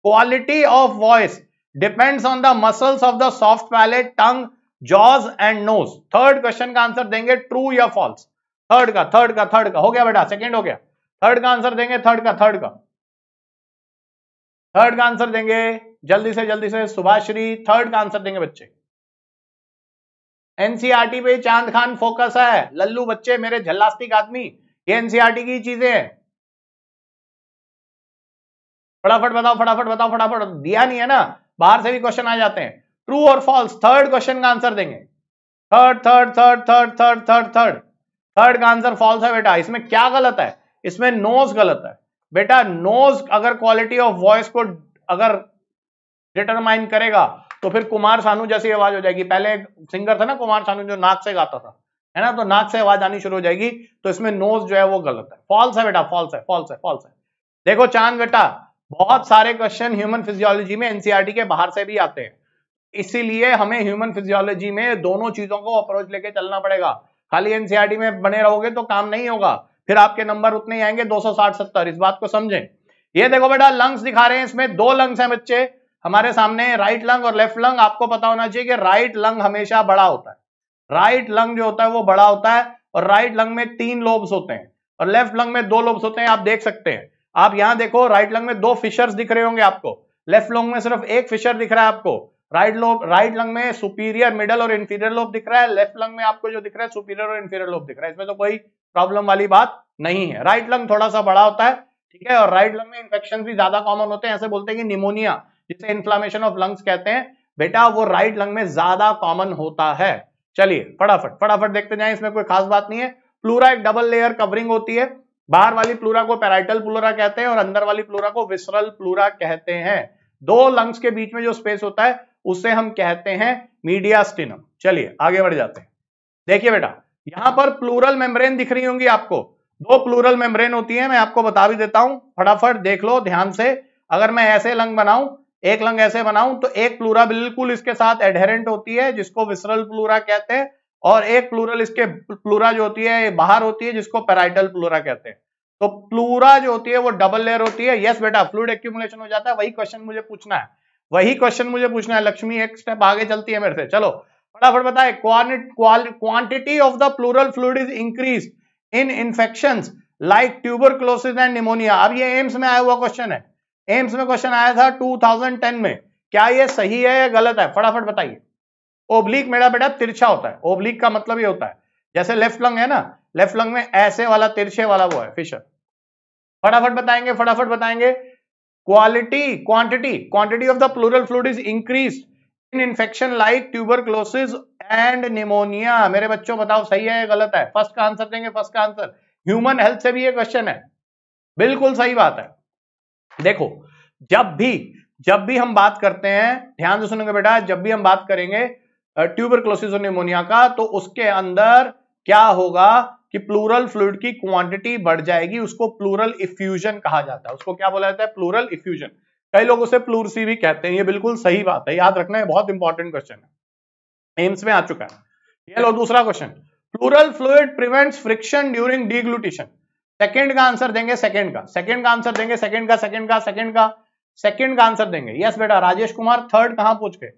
quality of voice depends on the muscles of the soft palate tongue jaws and nose third question का आंसर देंगे ट्रू या फॉल्स थर्ड का थर्ड का थर्ड का हो गया बेटा सेकेंड हो गया थर्ड का आंसर देंगे थर्ड का थर्ड का थर्ड का आंसर देंगे जल्दी से जल्दी से सुभाषी थर्ड का आंसर देंगे बच्चे एनसीआरटी e पे चांद खान फोकस है लल्लू बच्चे मेरे झल्लास्तिक आदमी ये एनसीआरटी e की चीजें हैं फटाफट बताओ फटाफट बताओ फटाफट दिया नहीं है ना बाहर से भी क्वेश्चन आ जाते हैं ट्रू और फॉल्स थर्ड क्वेश्चन का आंसर देंगे third third third third third third third third का आंसर फॉल्स है बेटा इसमें क्या गलत है इसमें नोज गलत है बेटा नोज अगर क्वालिटी ऑफ वॉइस को अगर डिटरमाइन करेगा तो फिर कुमार सानू जैसी आवाज हो जाएगी पहले सिंगर था ना कुमार सानू जो नाक से गाता था है ना तो नाक से आवाज आनी शुरू हो जाएगी तो इसमें नोज जो है वो गलत है फॉल्स है बेटा फॉल्स है फॉल्स है फॉल्स है देखो चांद बेटा बहुत सारे क्वेश्चन ह्यूमन फिजियोलॉजी में एनसीआरटी e के बाहर से भी आते हैं इसीलिए हमें ह्यूमन फिजियोलॉजी में दोनों चीजों को अप्रोच लेके चलना पड़ेगा खाली एनसीआरटी e में बने रहोगे तो काम नहीं होगा फिर आपके नंबर उतने ही आएंगे दो सौ इस बात को समझें ये देखो बेटा लंग्स दिखा रहे हैं इसमें दो लंग्स हैं बच्चे हमारे सामने राइट लंग और लेफ्ट लंग आपको पता होना चाहिए कि राइट लंग हमेशा बड़ा होता है राइट लंग जो होता है वो बड़ा होता है और राइट लंग में तीन लोब्स होते हैं और लेफ्ट लंग में दो लोब्स होते हैं आप देख सकते हैं आप यहां देखो राइट लंग में दो फिशर्स दिख रहे होंगे आपको लेफ्ट लंग में सिर्फ एक फिशर दिख रहा है आपको राइट लोब राइट लंग में सुपीरियर मिडल और इंफीरियर लोब दिख रहा है लेफ्ट लंग में आपको जो दिख रहा है सुपीरियर और इंफीरियर लोब दिख रहा है इसमें तो कोई प्रॉब्लम वाली बात नहीं है राइट लंग थोड़ा सा बड़ा होता है ठीक है और राइट लंग में इन्फेक्शन भी ज्यादा कॉमन होते हैं ऐसे बोलते हैं कि निमोनिया जिसे इन्फ्लामेशन ऑफ लंग्स कहते हैं बेटा वो राइट लंग में ज्यादा कॉमन होता है चलिए फटाफट फटाफट देखते जाए इसमें कोई खास बात नहीं है प्लूरा एक डबल लेयर कवरिंग होती है बाहर वाली प्लूरा को पैराइटल प्लूरा कहते हैं और अंदर वाली प्लूरा को विसरल प्लूरा कहते हैं दो लंग्स के बीच में जो स्पेस होता है उसे हम कहते हैं मीडियास्टिनम चलिए आगे बढ़ जाते हैं देखिए बेटा यहां पर प्लूरल मेम्ब्रेन दिख रही होंगी आपको दो प्लूरल मेम्ब्रेन होती है मैं आपको बता भी देता हूं फटाफट देख लो ध्यान से अगर मैं ऐसे लंग बनाऊं एक लंग ऐसे बनाऊं तो एक प्लूरा बिल्कुल इसके साथ एडहेरेंट होती है जिसको विसरल प्लूरा कहते हैं और एक प्लूरल इसके प्लूरा जो होती है बाहर होती है जिसको पेराइटल प्लूरा कहते हैं तो प्लूरा जो होती है वो डबल लेयर होती है यस बेटा फ्लूड एक्यूमुलेशन हो जाता है वही क्वेश्चन मुझे पूछना है वही क्वेश्चन मुझे पूछना है लक्ष्मी एक स्टेप आगे चलती है मेरे से चलो फटाफट बताए quantity of the pleural fluid is increase in infection like tuberculosis and pneumonia अब ये एम्स में आया हुआ क्वेश्चन है एम्स में क्वेश्चन आया था 2010 में क्या ये सही है या गलत है फटाफट बताइए ओब्लिक मेरा बेटा तिरछा होता है ओब्लिक का मतलब ये होता है जैसे लेफ्ट लंग है ना लेफ्ट लंग में ऐसे वाला तिरछे वाला वो है फिशर फटाफट बताएंगे फटाफट बताएंगे quality quantity quantity of the pleural fluid is increase in infection like क्लोसिस एंड निमोनिया मेरे बच्चों बताओ सही है या गलत है फर्स्ट का आंसर देंगे फर्स्ट का आंसर ह्यूमन हेल्थ से भी ये क्वेश्चन है बिल्कुल सही बात है देखो जब भी जब भी हम बात करते हैं ध्यान से सुनेंगे बेटा जब भी हम बात करेंगे ट्यूबर क्लोसिस और निमोनिया का तो उसके अंदर क्या होगा कि प्लूरल फ्लूड की क्वांटिटी बढ़ जाएगी उसको प्लूरल इफ्यूजन कहा जाता है उसको क्या बोला जाता है प्लूरल इफ्यूजन कई लोग उसे प्लूरसी भी कहते हैं ये बिल्कुल सही बात है याद रखना है बहुत इंपॉर्टेंट क्वेश्चन है एम्स में आ चुका है ये लो दूसरा question pleural fluid prevents friction during deglutition second का आंसर देंगे सेकंड का सेकंड का आंसर देंगे सेकंड का सेकंड का सेकंड का सेकंड का आंसर देंगे यस बेटा राजेश कुमार थर्ड कहां पूछ के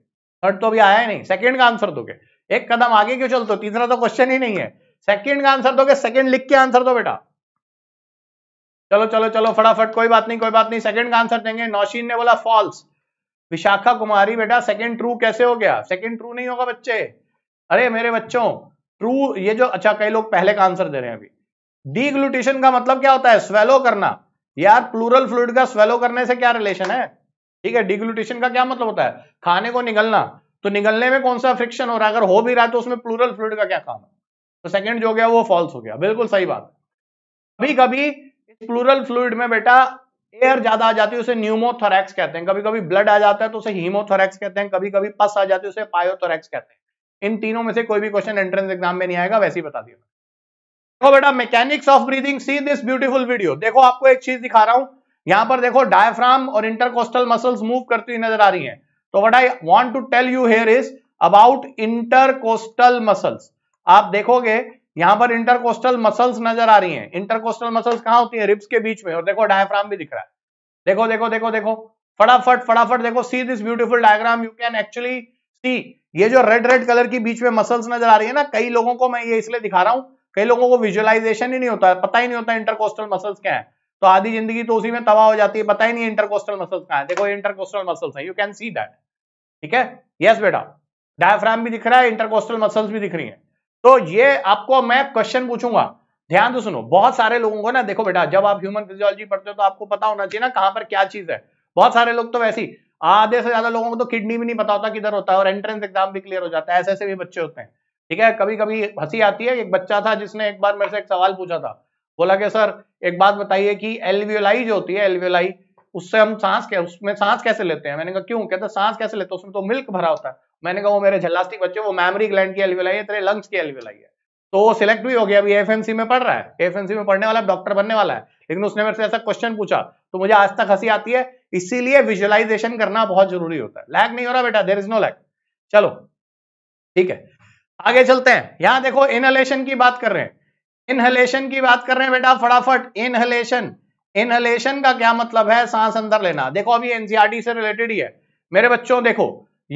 थर्ड तो अभी आया नहीं सेकेंड का आंसर दोगे एक कदम आगे क्यों चलते हो तीसरा तो क्वेश्चन ही नहीं है सेकेंड का आंसर दोगे सेकेंड लिख के आंसर दो बेटा चलो चलो चलो फटाफट कोई बात नहीं कोई बात नहीं सेकंड का आंसर देंगे नौशीन ने बोला फॉल्स विशाखा कुमारी बेटा सेकंड ट्रू कैसे हो गया सेकंड ट्रू नहीं होगा बच्चे अरे मेरे बच्चों ट्रू ये जो अच्छा कई लोग पहले का आंसर दे रहे हैं अभी डीग्लूटेशन का मतलब क्या होता है स्वेलो करना यार प्लूरल फ्लूड का स्वेलो करने से क्या रिलेशन है ठीक है डिग्लूटेशन का क्या मतलब होता है खाने को निगलना तो निगलने में कौन सा फ्रिक्शन हो रहा है अगर हो भी रहा है तो उसमें प्लूरल फ्लूड का क्या काम है तो सेकंड जो गया वो फॉल्स हो गया बिल्कुल सही बात कभी कभी इस प्लूरल फ्लूड में बेटा एयर ज्यादा आ जाती है उसे न्यूमोथोरैक्स कहते हैं कभी कभी ब्लड आ जाता है तो उसे हीमोथोरैक्स कहते हैं कभी कभी पस आ जाती है उसे पायोथोरैक्स कहते हैं इन तीनों में से कोई भी क्वेश्चन एंट्रेंस एग्जाम में नहीं आएगा वैसे ही बता दिया देखो बेटा mechanics of breathing see this beautiful video देखो आपको एक चीज दिखा रहा हूं यहां पर देखो डायफ्राम और इंटरकोस्टल मसल्स मूव करती हुई नजर आ रही हैं तो what I want to tell you here is about intercostal muscles आप देखोगे यहां पर इंटरकोस्टल मसल्स नजर आ रही हैं इंटरकोस्टल मसल्स कहां होती है रिब्स के बीच में और देखो डायफ्राम भी दिख रहा है देखो देखो देखो देखो फटाफट फटाफट देखो see this beautiful diagram you can actually see ये जो रेड रेड कलर की बीच में मसल्स नजर आ रही है ना कई लोगों को मैं ये इसलिए दिखा रहा हूं कई लोगों को विजुअलाइजेशन ही नहीं होता पता ही नहीं होता इंटरकोस्टल मसल्स क्या है तो आधी जिंदगी तो उसी में तबाह हो जाती है पता ही नहीं इंटरकोस्टल मसल्स कहा है देखो इंटरकोस्टल मसल्स है यू कैन सी दैट ठीक है यस बेटा डायफ्राम भी दिख रहा है इंटरकोस्टल मसल्स भी दिख रही है तो ये आपको मैं क्वेश्चन पूछूंगा ध्यान तो सुनो बहुत सारे लोगों को ना देखो बेटा जब आप ह्यूमन फिजियोलॉजी पढ़ते हो तो आपको पता होना चाहिए ना कहां पर क्या चीज है बहुत सारे लोग तो वैसे आधे से ज्यादा लोगों को तो किडनी भी नहीं पता होता किधर होता है और एंट्रेंस एग्जाम भी क्लियर हो जाता है ऐसे ऐसे भी बच्चे होते हैं ठीक है कभी कभी हंसी आती है एक बच्चा था जिसने एक बार मेरे से एक सवाल पूछा था बोला कि सर एक बात बताइए कि एलवियोलाई जो होती है एलवियोलाई उससे हम सांस के उसमें सांस कैसे लेते हैं मैंने कहा क्यों कहता सांस कैसे लेते हैं उसमें तो मिल्क भरा होता है मैंने कहा वो मेरे झल्लास्टिक बच्चे वो मेमोरी ग्लैंड की एलवीलाई है तेरे लंग्स की एलवियोलाई है तो वो सिलेक्ट भी हो गया अभी एफएमसी में पढ़ रहा है एफएमसी में पढ़ने वाला डॉक्टर बनने वाला है लेकिन उसने मेरे से ऐसा क्वेश्चन पूछा तो मुझे आज तक हंसी आती है इसीलिए विजुअलाइजेशन करना बहुत जरूरी होता है लैग नहीं हो रहा बेटा देर इज नो लैग चलो ठीक है आगे चलते हैं यहां देखो इनहलेशन की बात कर रहे हैं इनहलेशन की बात कर रहे हैं बेटा फटाफट इनहलेशन इनहलेशन का क्या मतलब है सांस अंदर लेना देखो अभी एनसीआरटी e से रिलेटेड ही है मेरे बच्चों देखो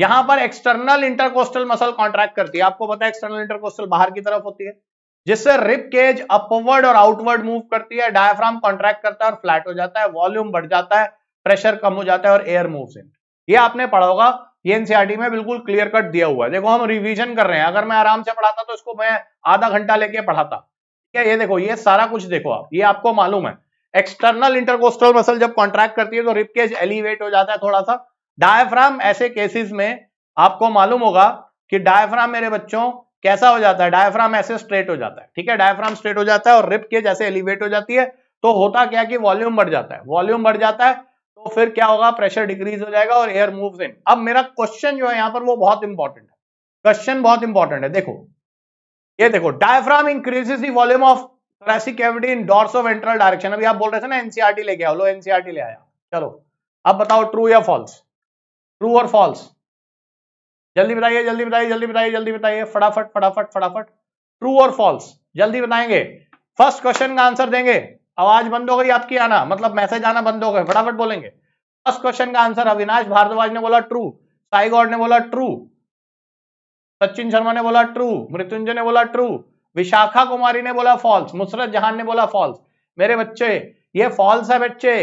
यहां पर एक्सटर्नल इंटरकोस्टल मसल कॉन्ट्रैक्ट करती है आपको पता है एक्सटर्नल इंटरकोस्टल बाहर की तरफ होती है जिससे रिप केज अपवर्ड और आउटवर्ड मूव करती है डायफ्राम कॉन्ट्रैक्ट करता है और फ्लैट हो जाता है वॉल्यूम बढ़ जाता है प्रेशर कम हो जाता है और एयर मूव्स इन ये आपने पढ़ा होगा ये एनसीआरटी e में बिल्कुल क्लियर कट दिया हुआ है देखो हम रिवीजन कर रहे हैं अगर मैं आराम से पढ़ाता तो इसको मैं आधा घंटा लेके पढ़ाता ठीक है ये देखो ये सारा कुछ देखो आप ये आपको मालूम है एक्सटर्नल इंटरकोस्टल मसल जब कॉन्ट्रैक्ट करती है तो रिपकेज एलिवेट हो जाता है थोड़ा सा डायफ्राम ऐसे केसेस में आपको मालूम होगा कि डायफ्राम मेरे बच्चों कैसा हो जाता है डायफ्राम ऐसे स्ट्रेट हो जाता है ठीक है डायफ्राम स्ट्रेट हो जाता है और रिपकेज ऐसे एलिवेट हो जाती है तो होता क्या कि वॉल्यूम बढ़ जाता है वॉल्यूम बढ़ जाता है तो फिर क्या होगा प्रेशर डिक्रीज हो जाएगा और एयर मूव इन अब मेरा क्वेश्चन जो है यहां पर वो बहुत इंपॉर्टेंट है क्वेश्चन बहुत इंपॉर्टेंट है देखो ये देखो diaphragm increases the volume of thoracic cavity in dorso ventral direction अभी आप बोल रहे थे ना एनसीईआरटी e लेके आओ लो एनसीईआरटी e ले आया चलो अब बताओ ट्रू या फॉल्स ट्रू और फॉल्स जल्दी बताइए जल्दी बताइए जल्दी बताइए जल्दी बताइए फटाफट फटाफट फटाफट ट्रू और फॉल्स जल्दी बताएंगे फर्स्ट क्वेश्चन का आंसर देंगे आवाज बंद हो गई आपकी आना मतलब मैसेज आना बंद हो गए फटाफट बोलेंगे फर्स्ट क्वेश्चन का आंसर अविनाश भारद्वाज ने बोला ट्रू साई गौड ने बोला ट्रू सचिन शर्मा ने बोला ट्रू मृत्युंजय ने बोला ट्रू विशाखा कुमारी ने बोला फॉल्स मुसरत जहान ने बोला फॉल्स मेरे बच्चे ये फॉल्स है बच्चे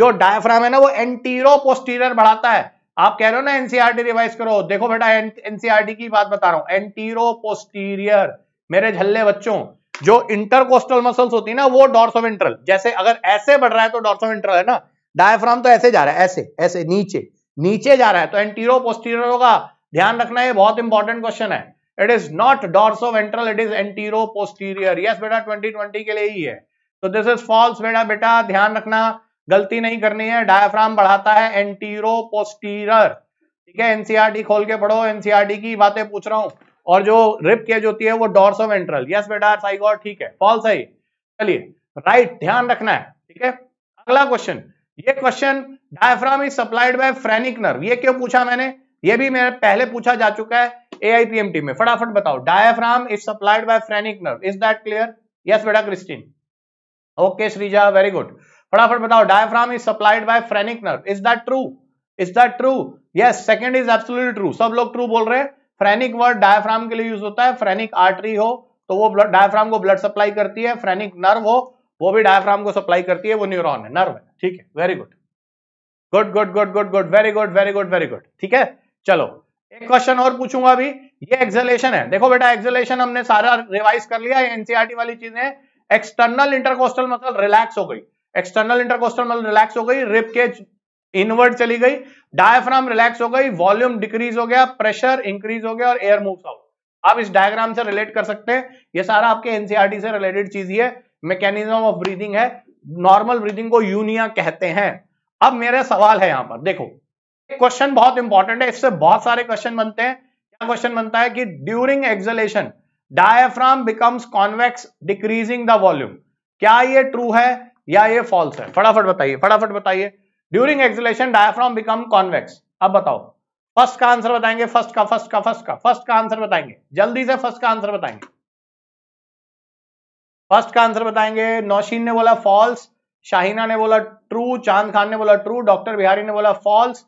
जो डायफ्राम है ना वो एंटीरो पोस्टीरियर बढ़ाता है आप कह रहे हो ना एनसीआरटी रिवाइज e करो देखो बेटा एनसीआरटी e की बात बता रहा हूं एंटीरो पोस्टीरियर मेरे झल्ले बच्चों जो इंटरकोस्टल मसल्स होती है ना वो डॉर्सोवेंट्रल जैसे अगर ऐसे बढ़ रहा है तो डॉर्सोवेंट्रल है ना डायफ्राम तो ऐसे जा रहा है ऐसे ऐसे नीचे नीचे जा रहा है तो एंटीरो पोस्टीरियर होगा ध्यान रखना है बहुत इंपॉर्टेंट क्वेश्चन है it is not dorso ventral it is antero posterior yes बेटा 2020 के लिए ही है तो दिस इज फॉल्स बेटा बेटा ध्यान रखना गलती नहीं करनी है डायफ्राम बढ़ाता है एंटीरो पोस्टीरियर ठीक है एनसीआरटी e खोल के पढ़ो एनसीआरटी e की बातें पूछ रहा हूं और जो रिप केज होती है वो डॉर्सो वेंट्रल यस बेटा सही गॉड ठीक है फॉल सही चलिए राइट ध्यान रखना है ठीक है अगला क्वेश्चन ये question diaphragm is supplied by phrenic nerve ये क्यों पूछा मैंने ये भी मेरे पहले पूछा जा चुका है एआईपीएमटी में फटाफट बताओ diaphragm is supplied by phrenic nerve is that clear yes बेटा Christine okay Shreeja very good फटाफट बताओ diaphragm is supplied by phrenic nerve is that true is that true yes second is absolutely true सब लोग true बोल रहे हैं phrenic word diaphragm के लिए यूज होता है फ्रेनिक आर्टरी हो तो वो ब्लड डायफ्राम को ब्लड सप्लाई करती है फ्रेनिक नर्व हो वो भी डायफ्राम को सप्लाई करती है वो न्यूरॉन है नर्व है ठीक है very good good good good good good very good very good very good ठीक है चलो एक क्वेश्चन और पूछूंगा अभी ये एक्सलेशन है देखो बेटा एक्सलेशन हमने सारा रिवाइज कर लिया एनसीआरटी e वाली चीजें एक्सटर्नल इंटरकोस्टल मसल रिलैक्स हो गई एक्सटर्नल इंटरकोस्टल मसल रिलैक्स हो गई रिप केज इनवर्ड चली गई डायफ्राम रिलैक्स हो गई वॉल्यूम डिक्रीज हो गया प्रेशर इंक्रीज हो गया और एयर मूव आउट आप इस डायग्राम से रिलेट कर सकते हैं ये सारा आपके एनसीआरटी e से रिलेटेड चीज ही है मैकेनिज्म ऑफ ब्रीदिंग है नॉर्मल ब्रीदिंग को यूनिया कहते हैं अब मेरा सवाल है यहां पर देखो क्वेश्चन बहुत इंपॉर्टेंट है इससे बहुत सारे क्वेश्चन बनते हैं क्या क्वेश्चन बनता है कि during exhalation diaphragm becomes convex decreasing the volume क्या ये ट्रू है या ये फॉल्स है फटाफट बताइए फटाफट बताइए during exhalation diaphragm become convex अब बताओ फर्स्ट का आंसर बताएंगे फर्स्ट का फर्स्ट का फर्स्ट का फर्स्ट का आंसर बताएंगे जल्दी से फर्स्ट का आंसर बताएंगे फर्स्ट का आंसर बताएंगे नौशीन ने बोला फॉल्स शाहिना ने बोला ट्रू चांद खान ने बोला ट्रू डॉक्टर बिहारी ने बोला फॉल्स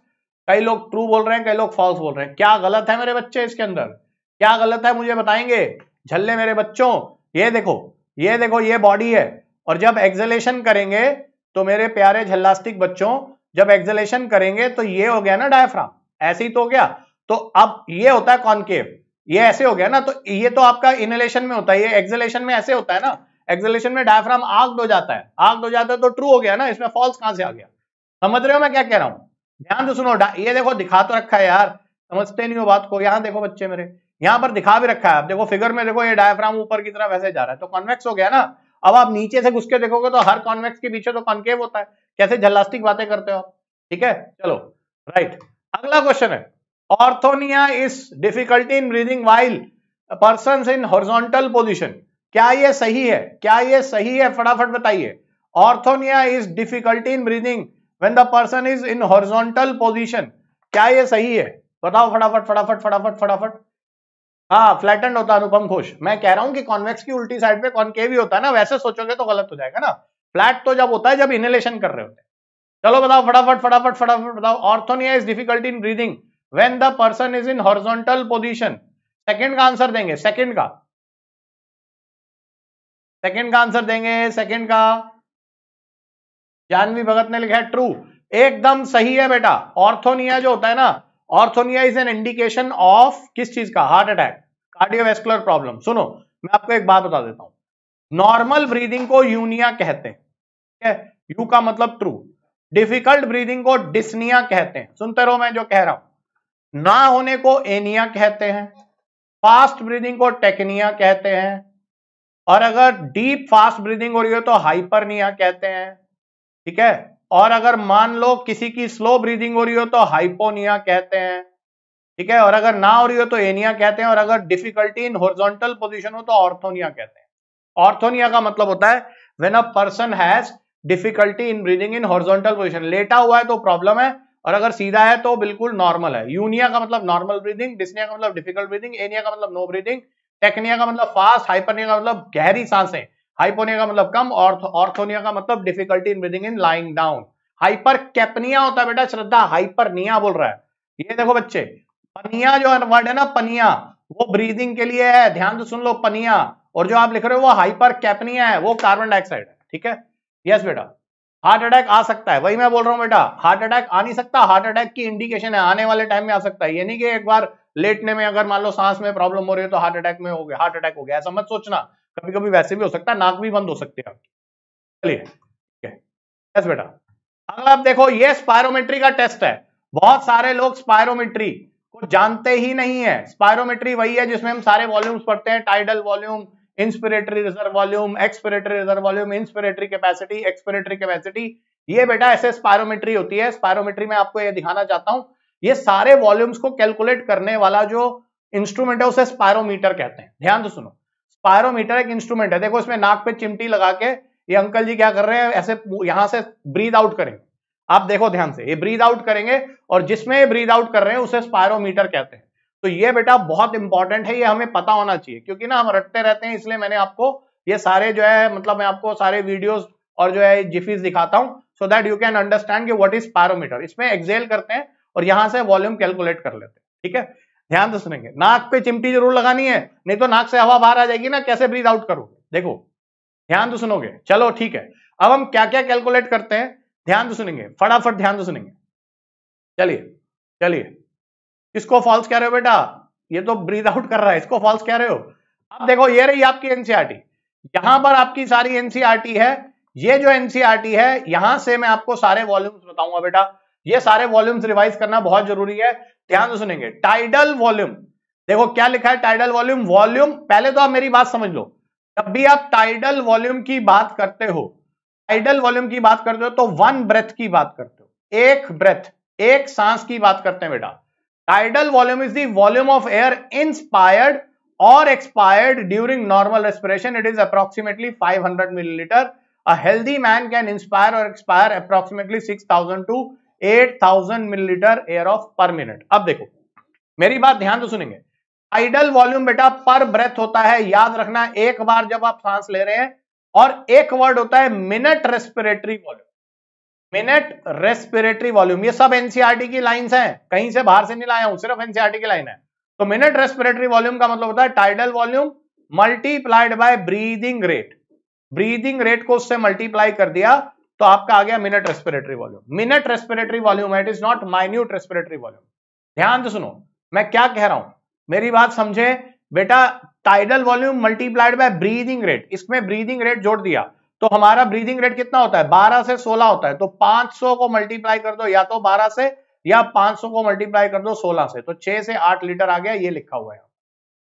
कई लोग ट्रू बोल रहे हैं कई लोग फॉल्स बोल रहे हैं क्या गलत है मेरे बच्चे इसके अंदर क्या गलत है मुझे बताएंगे झल्ले मेरे बच्चों ये देखो ये देखो ये बॉडी है और जब एक्सलेशन करेंगे तो मेरे प्यारे झल्लास्टिक बच्चों जब एक्सलेशन करेंगे तो ये हो गया ना डायफ्राम ऐसे ही तो हो गया तो अब ये होता है कॉन्केव ये ऐसे हो गया ना तो ये तो आपका इनहलेशन में होता है ये एक्सलेशन में ऐसे होता है ना एक्सलेशन में डायफ्राम आग दो जाता है आग दो जाता है तो ट्रू हो गया ना इसमें फॉल्स कहां से आ गया समझ रहे हो मैं क्या कह रहा हूं ध्यान से सुनो ये देखो दिखा तो रखा है यार समझते नहीं हो बात को यहां देखो बच्चे मेरे यहां पर दिखा भी रखा है आप देखो फिगर में देखो ये डायफ्राम ऊपर की तरफ ऐसे जा रहा है तो कॉन्वेक्स हो गया ना अब आप नीचे से घुस के देखोगे तो हर कॉन्वेक्स के पीछे तो कॉन्केव होता है कैसे जलास्टिक बातें करते हो आप ठीक है चलो राइट अगला क्वेश्चन है orthopnoea is difficulty in breathing while person in horizontal position क्या ये सही है क्या ये सही है फटाफट बताइए orthopnea is difficulty in breathing when the person is in horizontal position क्या ये सही है बताओ फटाफट फटाफट फटाफट फटाफट हाँ फ्लैटेंड होता अनुपम घोष मैं कह रहा हूं कि कॉन्वेक्स की उल्टी साइड पे कॉनकेव ही होता है ना वैसे सोचोगे तो गलत हो जाएगा ना फ्लैट तो जब होता है जब इनहेलेशन कर रहे होते हैं चलो बताओ फटाफट फटाफट फटाफट बताओ orthopnea is difficult in breathing when the person is in horizontal position second का आंसर देंगे सेकेंड का सेकेंड का आंसर देंगे सेकेंड का जानवी भगत ने लिखा है ट्रू एकदम सही है बेटा ऑर्थोनिया जो होता है ना orthopnea is an indication of किस चीज का हार्ट अटैक कार्डियोवेस्कुलर प्रॉब्लम सुनो मैं आपको एक बात बता देता हूं नॉर्मल ब्रीदिंग को यूनिया कहते हैं ठीक है यू का मतलब ट्रू डिफिकल्ट ब्रीदिंग को डिसनिया कहते हैं सुनते रहो मैं जो कह रहा हूं ना होने को एनिया कहते हैं फास्ट ब्रीदिंग को टेक्निया कहते हैं और अगर डीप फास्ट ब्रीदिंग हो रही हो तो हाइपरनिया कहते हैं ठीक है और अगर मान लो किसी की स्लो ब्रीदिंग हो रही हो तो हाइपोनिया कहते हैं ठीक है और अगर ना हो रही हो तो एनिया कहते हैं और अगर डिफिकल्टी इन हॉर्जोंटल पोजीशन हो तो ऑर्थोनिया कहते हैं ऑर्थोनिया का मतलब होता है when a person has difficulty in breathing in horizontal position लेटा हुआ है तो प्रॉब्लम है और अगर सीधा है तो बिल्कुल नॉर्मल है यूनिया का मतलब नॉर्मल ब्रीदिंग डिस्निया का मतलब डिफिकल्ट ब्रीदिंग एनिया का मतलब नो ब्रीदिंग टेक्निया का मतलब फास्ट हाइपरनिया का मतलब गहरी सांसें हाइपोनिया का मतलब कम ऑर्थोनिया का मतलब difficulty in breathing in lying down hypercapnia होता है बेटा श्रद्धा हाइपरनिया बोल रहा है ये देखो बच्चे पनिया जो वर्ड है ना पनिया वो ब्रीदिंग के लिए है ध्यान से सुन लो पनिया और जो आप लिख रहे हो वो हाइपर कैपनिया है वो कार्बन डाइऑक्साइड है ठीक है यस बेटा हार्ट अटैक आ सकता है वही मैं बोल रहा हूँ बेटा हार्ट अटैक आ नहीं सकता हार्ट अटैक की इंडिकेशन है आने वाले टाइम में आ सकता है ये नहीं कि एक बार लेटने में अगर मान लो सांस में प्रॉब्लम हो रही है तो हार्ट अटैक में हो गया हार्ट अटैक हो गया ऐसा मत सोचना कभी कभी वैसे भी हो सकता है नाक भी बंद हो सकती है आपकी चलिए यस बेटा अगला आप देखो ये स्पायरोमेट्री का टेस्ट है बहुत सारे लोग स्पायरोमेट्री जानते ही नहीं है स्पायरोमेट्री वही है जिसमें हम सारे वॉल्यूम्स पढ़ते हैं tidal volume inspiratory reserve volume expiratory reserve volume inspiratory capacity expiratory capacity ये बेटा ऐसे स्पायरोमेट्री होती है स्पायरोमेट्री में आपको ये दिखाना चाहता हूं ये सारे वॉल्यूम्स को कैलकुलेट करने वाला जो इंस्ट्रूमेंट है उसे स्पायरोमीटर कहते हैं ध्यान तो सुनो स्पायरोमीटर एक इंस्ट्रूमेंट है देखो इसमें नाक पे चिमटी लगा के ये अंकल जी क्या कर रहे हैं ऐसे यहां से ब्रीद आउट करेंगे आप देखो ध्यान से ये ब्रीद आउट करेंगे और जिसमें ये ब्रीद आउट कर रहे हैं उसे स्पायरोमीटर कहते हैं तो ये बेटा बहुत इंपॉर्टेंट है ये हमें पता होना चाहिए क्योंकि ना हम रटते रहते हैं इसलिए मैंने आपको ये सारे जो है मतलब मैं आपको सारे वीडियोस और जो है जिफीज दिखाता हूं so that you can understand की वट इज पैरोमीटर इसमें एक्सेल करते हैं और यहां से वॉल्यूम कैलकुलेट कर लेते हैं ठीक है ध्यान से सुनेंगे नाक पे चिमटी जरूर लगानी है नहीं तो नाक से हवा बाहर आ जाएगी ना कैसे ब्रीद आउट करोगे देखो ध्यान तो सुनोगे चलो ठीक है अब हम क्या क्या कैलकुलेट करते हैं ध्यान तो सुनेंगे फटाफट ध्यान तो सुनेंगे चलिए चलिए इसको फॉल्स कह रहे हो बेटा ये तो ब्रीद आउट कर रहा है इसको फॉल्स कह रहे हो अब देखो ये रही आपकी एनसीआरटी e यहां पर आपकी सारी एनसीआरटी e है ये जो एनसीआरटी e है यहां से मैं आपको सारे वॉल्यूम्स बताऊंगा बेटा ये सारे वॉल्यूम्स रिवाइज करना बहुत जरूरी है ध्यान से सुनेंगे टाइडल वॉल्यूम देखो क्या लिखा है टाइडल वॉल्यूम वॉल्यूम पहले तो आप मेरी बात समझ लो जब भी आप टाइडल वॉल्यूम की बात करते हो आइडल वॉल्यूम की बात करते हो तो वन ब्रेथ की बात करते हो एक ब्रेथ एक सांस की बात करते हैं बेटा tidal volume is the volume of air inspired और expired during normal respiration it is approximately 500 millilitre a healthy man can inspire और expire approximately 6000 to 8000 millilitre air of per minute अब देखो मेरी बात ध्यान से सुनेंगे आइडल वॉल्यूम बेटा पर ब्रेथ होता है याद रखना एक बार जब आप सांस ले रहे हैं और एक वर्ड होता है minute respiratory volume minute respiratory volume ये सब एनसीआरटी e की लाइंस हैं कहीं से बाहर से नहीं लाया हूं सिर्फ एनसीआरटी e की लाइन है तो मिनट रेस्पिरेटरी वॉल्यूम का मतलब होता है tidal volume multiplied by breathing rate breathing rate को उससे मल्टीप्लाई कर दिया तो आपका आ गया minute respiratory volume minute respiratory volume it is not minute respiratory volume ध्यान से सुनो मैं क्या कह रहा हूं मेरी बात समझे बेटा tidal volume multiplied by breathing rate इसमें ब्रीदिंग रेट जोड़ दिया तो हमारा ब्रीदिंग रेट कितना होता है 12 से 16 होता है तो 500 को मल्टीप्लाई कर दो या तो 12 से या 500 को मल्टीप्लाई कर दो 16 से तो 6 से 8 लीटर आ गया ये लिखा हुआ है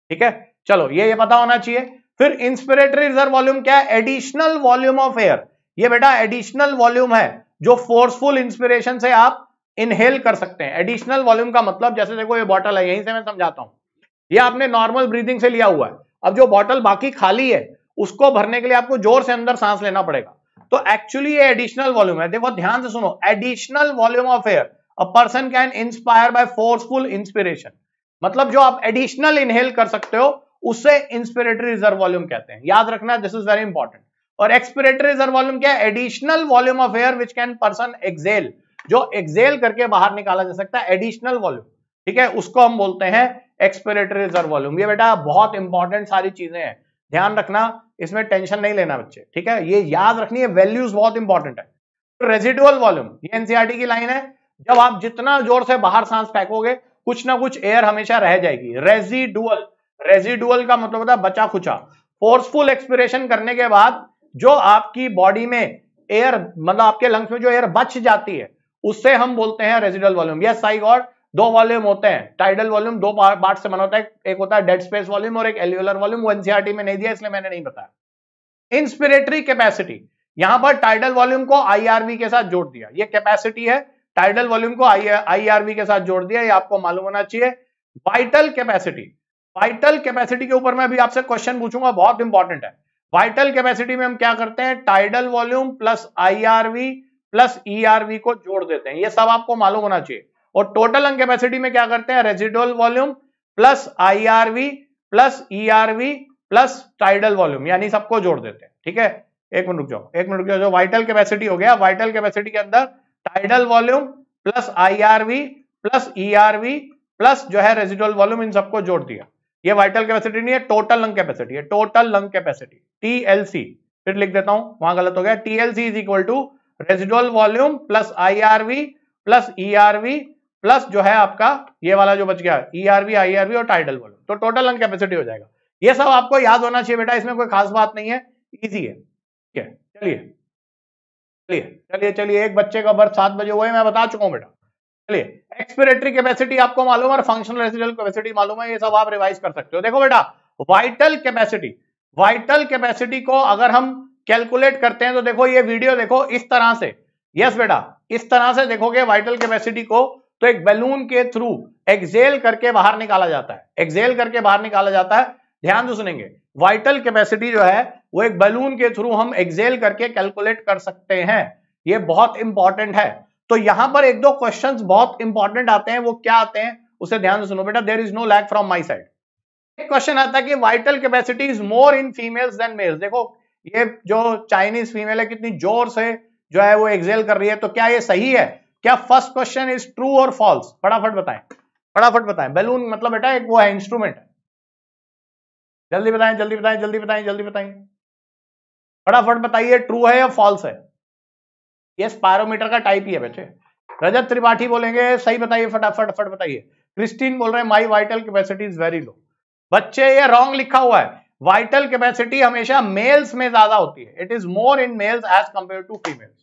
ठीक है चलो ये ये पता होना चाहिए फिर इंस्पिरेटरी रिजर्व वॉल्यूम क्या है एडिशनल वॉल्यूम ऑफ एयर ये बेटा एडिशनल वॉल्यूम है जो फोर्सफुल इंस्पिरेशन से आप इनहेल कर सकते हैं एडिशनल वॉल्यूम का मतलब जैसे देखो ये बॉटल है यहीं से मैं समझाता हूं ये आपने नॉर्मल ब्रीदिंग से लिया हुआ है अब जो बॉटल बाकी खाली है उसको भरने के लिए आपको जोर से अंदर सांस लेना पड़ेगा तो एक्चुअली ये एडिशनल वॉल्यूम है देखो ध्यान से सुनो additional volume of air a person can inspire by forceful inspiration मतलब जो आप एडिशनल इनहेल कर सकते हो उससे इंस्पिरेटरी रिजर्व वॉल्यूम कहते हैं याद रखना दिस इज वेरी इंपॉर्टेंट और एक्सपिरेटरी रिजर्व वॉल्यूम क्या है additional volume of air which can person exhale जो एक्सेल करके बाहर निकाला जा सकता है एडिशनल वॉल्यूम ठीक है उसको हम बोलते हैं एक्सपेरेटरी रिजर्व वॉल्यूम ये बेटा बहुत इंपॉर्टेंट सारी चीजें हैं ध्यान रखना इसमें टेंशन नहीं लेना बच्चे ठीक है ये याद रखनी है वैल्यूज बहुत इंपॉर्टेंट है रेजिडुअल वॉल्यूम ये एनसीआरटी e की लाइन है जब आप जितना जोर से बाहर सांस फेंकोगे कुछ ना कुछ एयर हमेशा रह जाएगी रेजिडुअल रेजिडुअल का मतलब होता है बचा खुचा फोर्सफुल एक्सपिरेशन करने के बाद जो आपकी बॉडी में एयर मतलब आपके लंग्स में जो एयर बच जाती है उससे हम बोलते हैं रेजिडुअल वॉल्यूम यस आई गॉड दो वॉल्यूम होते हैं टाइडल वॉल्यूम दो पार्ट से बना होता है एक होता है डेड स्पेस वॉल्यूम और एक एल्यूलर वॉल्यूम वो एनसीआरटी में नहीं दिया इसलिए मैंने नहीं बताया इंस्पिरेटरी कैपेसिटी यहां पर टाइडल वॉल्यूम को आईआरवी के साथ जोड़ दिया ये कैपेसिटी है टाइडल वॉल्यूम को आईआरवी के साथ जोड़ दिया ये आपको मालूम होना चाहिए वाइटल कैपेसिटी वाइटल कैपेसिटी के ऊपर मैं अभी आपसे क्वेश्चन पूछूंगा बहुत इंपॉर्टेंट है वाइटल कैपेसिटी में हम क्या करते हैं tidal volume plus IRV plus ERV को जोड़ देते हैं ये सब आपको मालूम होना चाहिए और टोटल लंग कैपेसिटी में क्या करते हैं residual volume plus IRV plus ERV plus tidal volume यानी सबको जोड़ देते हैं ठीक है एक मिनट रुक जाओ एक मिनट रुक जाओ जो वाइटल कैपेसिटी हो गया वाइटल कैपेसिटी के अंदर tidal volume plus IRV plus ERV plus जो है रेजिडोल वॉल्यूम इन सबको जोड़ दिया ये वाइटल कैपेसिटी नहीं है टोटल लंग कैपेसिटी है टोटल लंग कैपेसिटी टीएलसी फिर लिख देता हूं वहां गलत हो गया TLC is equal to रेजिडोल volume plus IRV plus ERV plus जो है आपका ये वाला जो बच गया ईआरबी e आईआरबी और टाइडल वॉल्यूम तो टोटल लंग कैपेसिटी हो जाएगा ये सब आपको याद होना चाहिए बेटा इसमें कोई खास बात नहीं है इजी है ठीक है चलिए चलिए चलिए चलिए एक बच्चे का बर्थ सात बजे है मैं बता चुका हूँ बेटा चलिए एक्सपिरेटरी कैपेसिटी आपको मालूम है और फंक्शनल रेसिडल कैपेसिटी मालूम है ये सब आप रिवाइज कर सकते हो देखो बेटा वाइटल कैपेसिटी वाइटल कैपेसिटी को अगर हम कैलकुलेट करते हैं तो देखो ये वीडियो देखो इस तरह से यस बेटा इस तरह से देखोगे वाइटल कैपेसिटी को तो एक बैलून के थ्रू एक्सेल करके बाहर निकाला जाता है एक्सेल करके बाहर निकाला जाता है ध्यान से सुनेंगे वाइटल कैपेसिटी जो है वो एक बैलून के थ्रू हम एक्सेल करके कैलकुलेट कर सकते हैं ये बहुत इंपॉर्टेंट है तो यहां पर एक दो क्वेश्चन बहुत इंपॉर्टेंट आते हैं वो क्या आते हैं उसे ध्यान से सुनो बेटा there is no lack from my side एक क्वेश्चन आता है कि vital capacity is more in females than males देखो ये जो चाइनीज फीमेल है कितनी जोर से जो है वो एक्सेल कर रही है तो क्या ये सही है क्या फर्स्ट क्वेश्चन इज ट्रू और फॉल्स फटाफट बताएं फटाफट बताएं बैलून मतलब बेटा एक वो है इंस्ट्रूमेंट है जल्दी बताएं जल्दी बताएं जल्दी बताएं जल्दी बताएं फटाफट बताइए ट्रू है या फॉल्स है ये स्पायरोमीटर का टाइप ही है बच्चे रजत त्रिपाठी बोलेंगे सही बताइए फटाफट फट बताइए क्रिस्टीन बोल रहे हैं my vital capacity is very low बच्चे ये रॉन्ग लिखा हुआ है वाइटल कैपेसिटी हमेशा मेल्स में ज्यादा होती है it is more in males as compare to females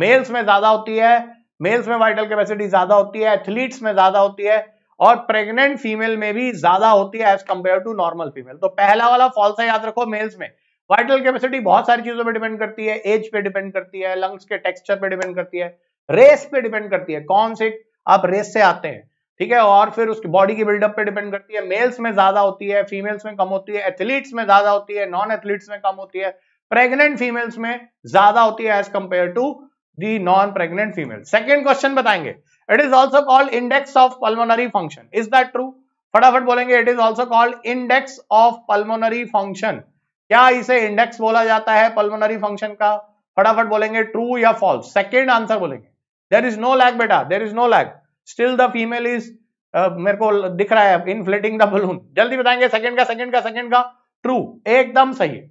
males में ज्यादा होती है मेल्स में वाइटल कैपेसिटी ज्यादा होती है एथलीट्स में ज्यादा होती है और प्रेग्नेंट फीमेल में भी ज्यादा होती है as compare to normal female तो पहला वाला फॉल्सा याद रखो मेल्स में वाइटल कैपेसिटी बहुत सारी चीजों पर डिपेंड करती है एज पे डिपेंड करती है लंग्स के टेक्सचर पर डिपेंड करती है रेस पे डिपेंड करती है कौन से आप रेस से आते हैं ठीक है और फिर उसकी बॉडी की बिल्डअप पे डिपेंड करती है मेल्स में ज्यादा होती है फीमेल्स में कम होती है एथलीट्स में ज्यादा होती है नॉन एथलीट्स में कम होती है प्रेग्नेंट फीमेल्स में ज्यादा होती है as compare to the non pregnant female second question बताएंगे. It is also called index of pulmonary function is that true फटाफट बोलेंगे it is also called index of pulmonary function क्या इसे इंडेक्स बोला जाता है पल्मोनरी फंक्शन का फटाफट बोलेंगे ट्रू या फॉल्स सेकेंड आंसर बोलेंगे देर इज नो लैग बेटा there is no lag still the female is मेरे को दिख रहा है इनफ्लेटिंग द बलून जल्दी बताएंगे सेकेंड का सेकेंड का सेकेंड का ट्रू एकदम सही है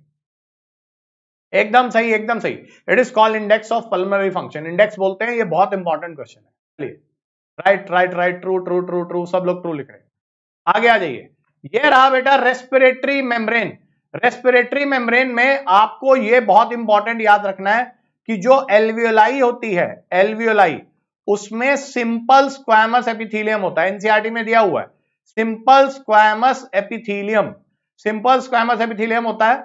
एकदम सही एकदम सही it is called index of pulmonary function index बोलते हैं ये बहुत इंपॉर्टेंट क्वेश्चन है चलिए right right right true true true true सब लोग ट्रू लिख रहे हैं आगे आ जाइए ये रहा बेटा रेस्पिरेटरी मेम्ब्रेन रेस्पिरेटरी मेम्ब्रेन में आपको ये बहुत इंपॉर्टेंट याद रखना है कि जो एल्वियोलाई होती है एलवियोलाई उसमें सिंपल स्क्वायमस एपिथीलियम होता है एनसीआरटी e में दिया हुआ है simple squamous epithelium simple squamous epithelium होता है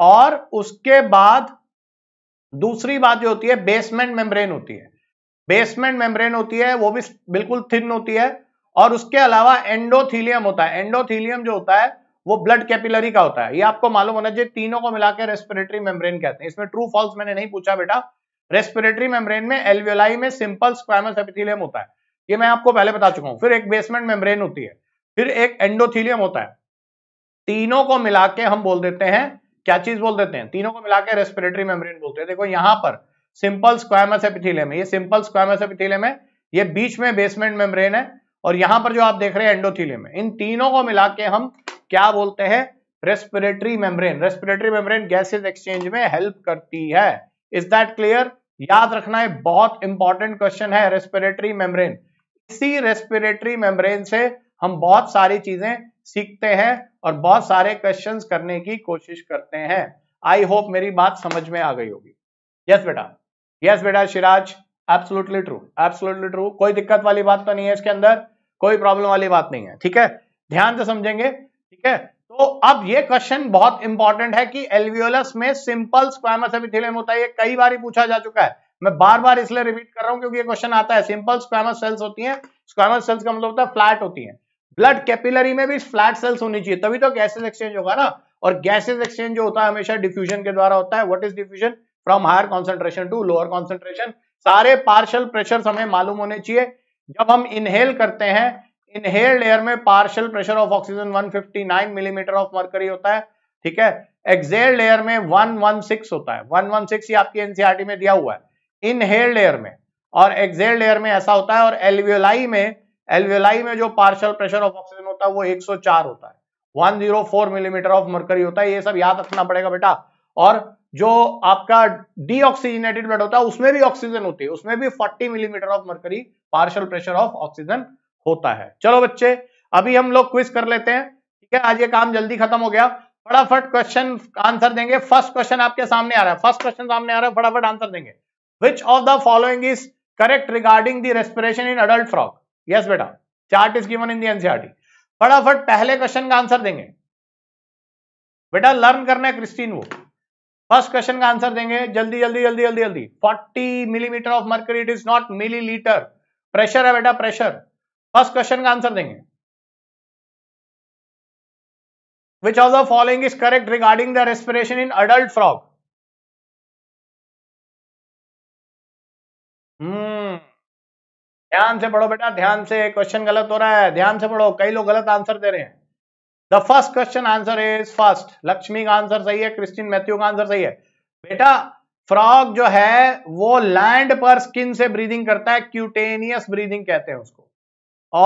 और उसके बाद दूसरी बात जो होती है बेसमेंट मेम्ब्रेन होती है बेसमेंट मेम्ब्रेन होती है वो भी बिल्कुल थिन होती है और उसके अलावा एंडोथीलियम होता है एंडोथीलियम जो होता है वो ब्लड कैपिलरी का होता है ये आपको मालूम होना चाहिए तीनों को मिला के रेस्पिरेटरी मेम्ब्रेन कहते हैं इसमें ट्रू फॉल्स मैंने नहीं पूछा बेटा रेस्पिरेटरी मेम्ब्रेन में एल्वियोलाई में सिंपल स्क्वामस एपिथिलियम होता है ये मैं आपको पहले बता चुका हूं फिर एक बेसमेंट मेम्ब्रेन होती है फिर एक एंडोथीलियम होता है तीनों को मिला के हम बोल देते हैं क्या चीज बोल देते हैं तीनों को मिलाकर रेस्पिरेटरी मेम्ब्रेन बोलते हैं देखो यहां पर सिंपल स्क्वायमस एपिथीलियम है ये सिंपल स्क्वायमस एपिथीलियम है ये बीच में बेसमेंट मेम्ब्रेन है और यहां पर जो आप देख रहे हैं एंडोथीलियम है इन तीनों को मिला के हम क्या बोलते हैं respiratory membrane respiratory membrane gases exchange में हेल्प करती है इज दैट क्लियर याद रखना है बहुत इंपॉर्टेंट क्वेश्चन है रेस्पिरेटरी मेम्ब्रेन इसी रेस्पिरेटरी मेम्ब्रेन से हम बहुत सारी चीजें सीखते हैं और बहुत सारे क्वेश्चन करने की कोशिश करते हैं आई होप मेरी बात समझ में आ गई होगी यस बेटा यस बेटा Shiraz absolutely true absolutely true कोई दिक्कत वाली बात तो नहीं है इसके अंदर कोई प्रॉब्लम वाली बात नहीं है ठीक है ध्यान से समझेंगे ठीक है तो अब ये क्वेश्चन बहुत इंपॉर्टेंट है कि एलवीओलस में सिंपल स्क्वामस एपिथेलियम होता है ये कई बार पूछा जा चुका है मैं बार बार इसलिए रिपीट कर रहा हूं क्योंकि ये क्वेश्चन आता है सिंपल स्क्वामस सेल्स होती हैं स्क्वामस सेल्स का मतलब होता है फ्लैट होती हैं ब्लड कैपिलरी में भी फ्लैट सेल्स होनी चाहिए तभी तो गैसेज एक्सचेंज होगा ना और गैसेज एक्सचेंज जो होता है हमेशा डिफ्यूजन के द्वारा होता है what is diffusion from higher concentration to lower concentration सारे पार्शल प्रेशर हमें मालूम होने चाहिए जब हम इनहेल करते हैं इनहेल्ड एयर में partial pressure of oxygen 159 millimetre of mercury होता है ठीक है एक्सेल्ड एयर में 116 होता है 116 सिक्स आपकी एनसीआरटी e में दिया हुआ है इनहेल्ड एयर में और एक्सेल्ड एयर में ऐसा होता है और एलवियोलाई में एलवेलाई में जो पार्शल प्रेशर ऑफ ऑक्सीजन होता है वो 104 होता है 104 मिलीमीटर ऑफ मरकरी होता है ये सब याद रखना पड़ेगा बेटा और जो आपका डीऑक्सीजनेटेड ब्लड होता है उसमें भी ऑक्सीजन होती है उसमें भी 40 millimetre of mercury partial pressure of oxygen होता है चलो बच्चे अभी हम लोग क्विज कर लेते हैं ठीक है आज ये काम जल्दी खत्म हो गया फटाफट क्वेश्चन आंसर देंगे फर्स्ट क्वेश्चन आपके सामने आ रहा है फर्स्ट क्वेश्चन सामने आ रहा है फटाफट आंसर देंगे which of the following is correct regarding the respiration in adult frog yes बेटा chart is given in the NCERT फटाफट पहले क्वेश्चन का आंसर देंगे बेटा लर्न करना है क्रिस्टीन वो फर्स्ट क्वेश्चन का आंसर देंगे जल्दी जल्दी जल्दी जल्दी जल्दी 40 millimetre of mercury it is not millilitre pressure है बेटा प्रेशर फर्स्ट क्वेश्चन का आंसर देंगे which of the following is correct regarding the respiration in adult frog hmm ध्यान से पढ़ो बेटा ध्यान से क्वेश्चन गलत हो रहा है ध्यान से पढ़ो कई लोग गलत आंसर दे रहे हैं the first question answer is first Lakshmi का आंसर सही है क्रिस्टिन मैथ्यू का आंसर सही है बेटा फ्रॉग जो है वो लैंड पर स्किन से ब्रीदिंग करता है क्यूटेनियस ब्रीदिंग कहते हैं उसको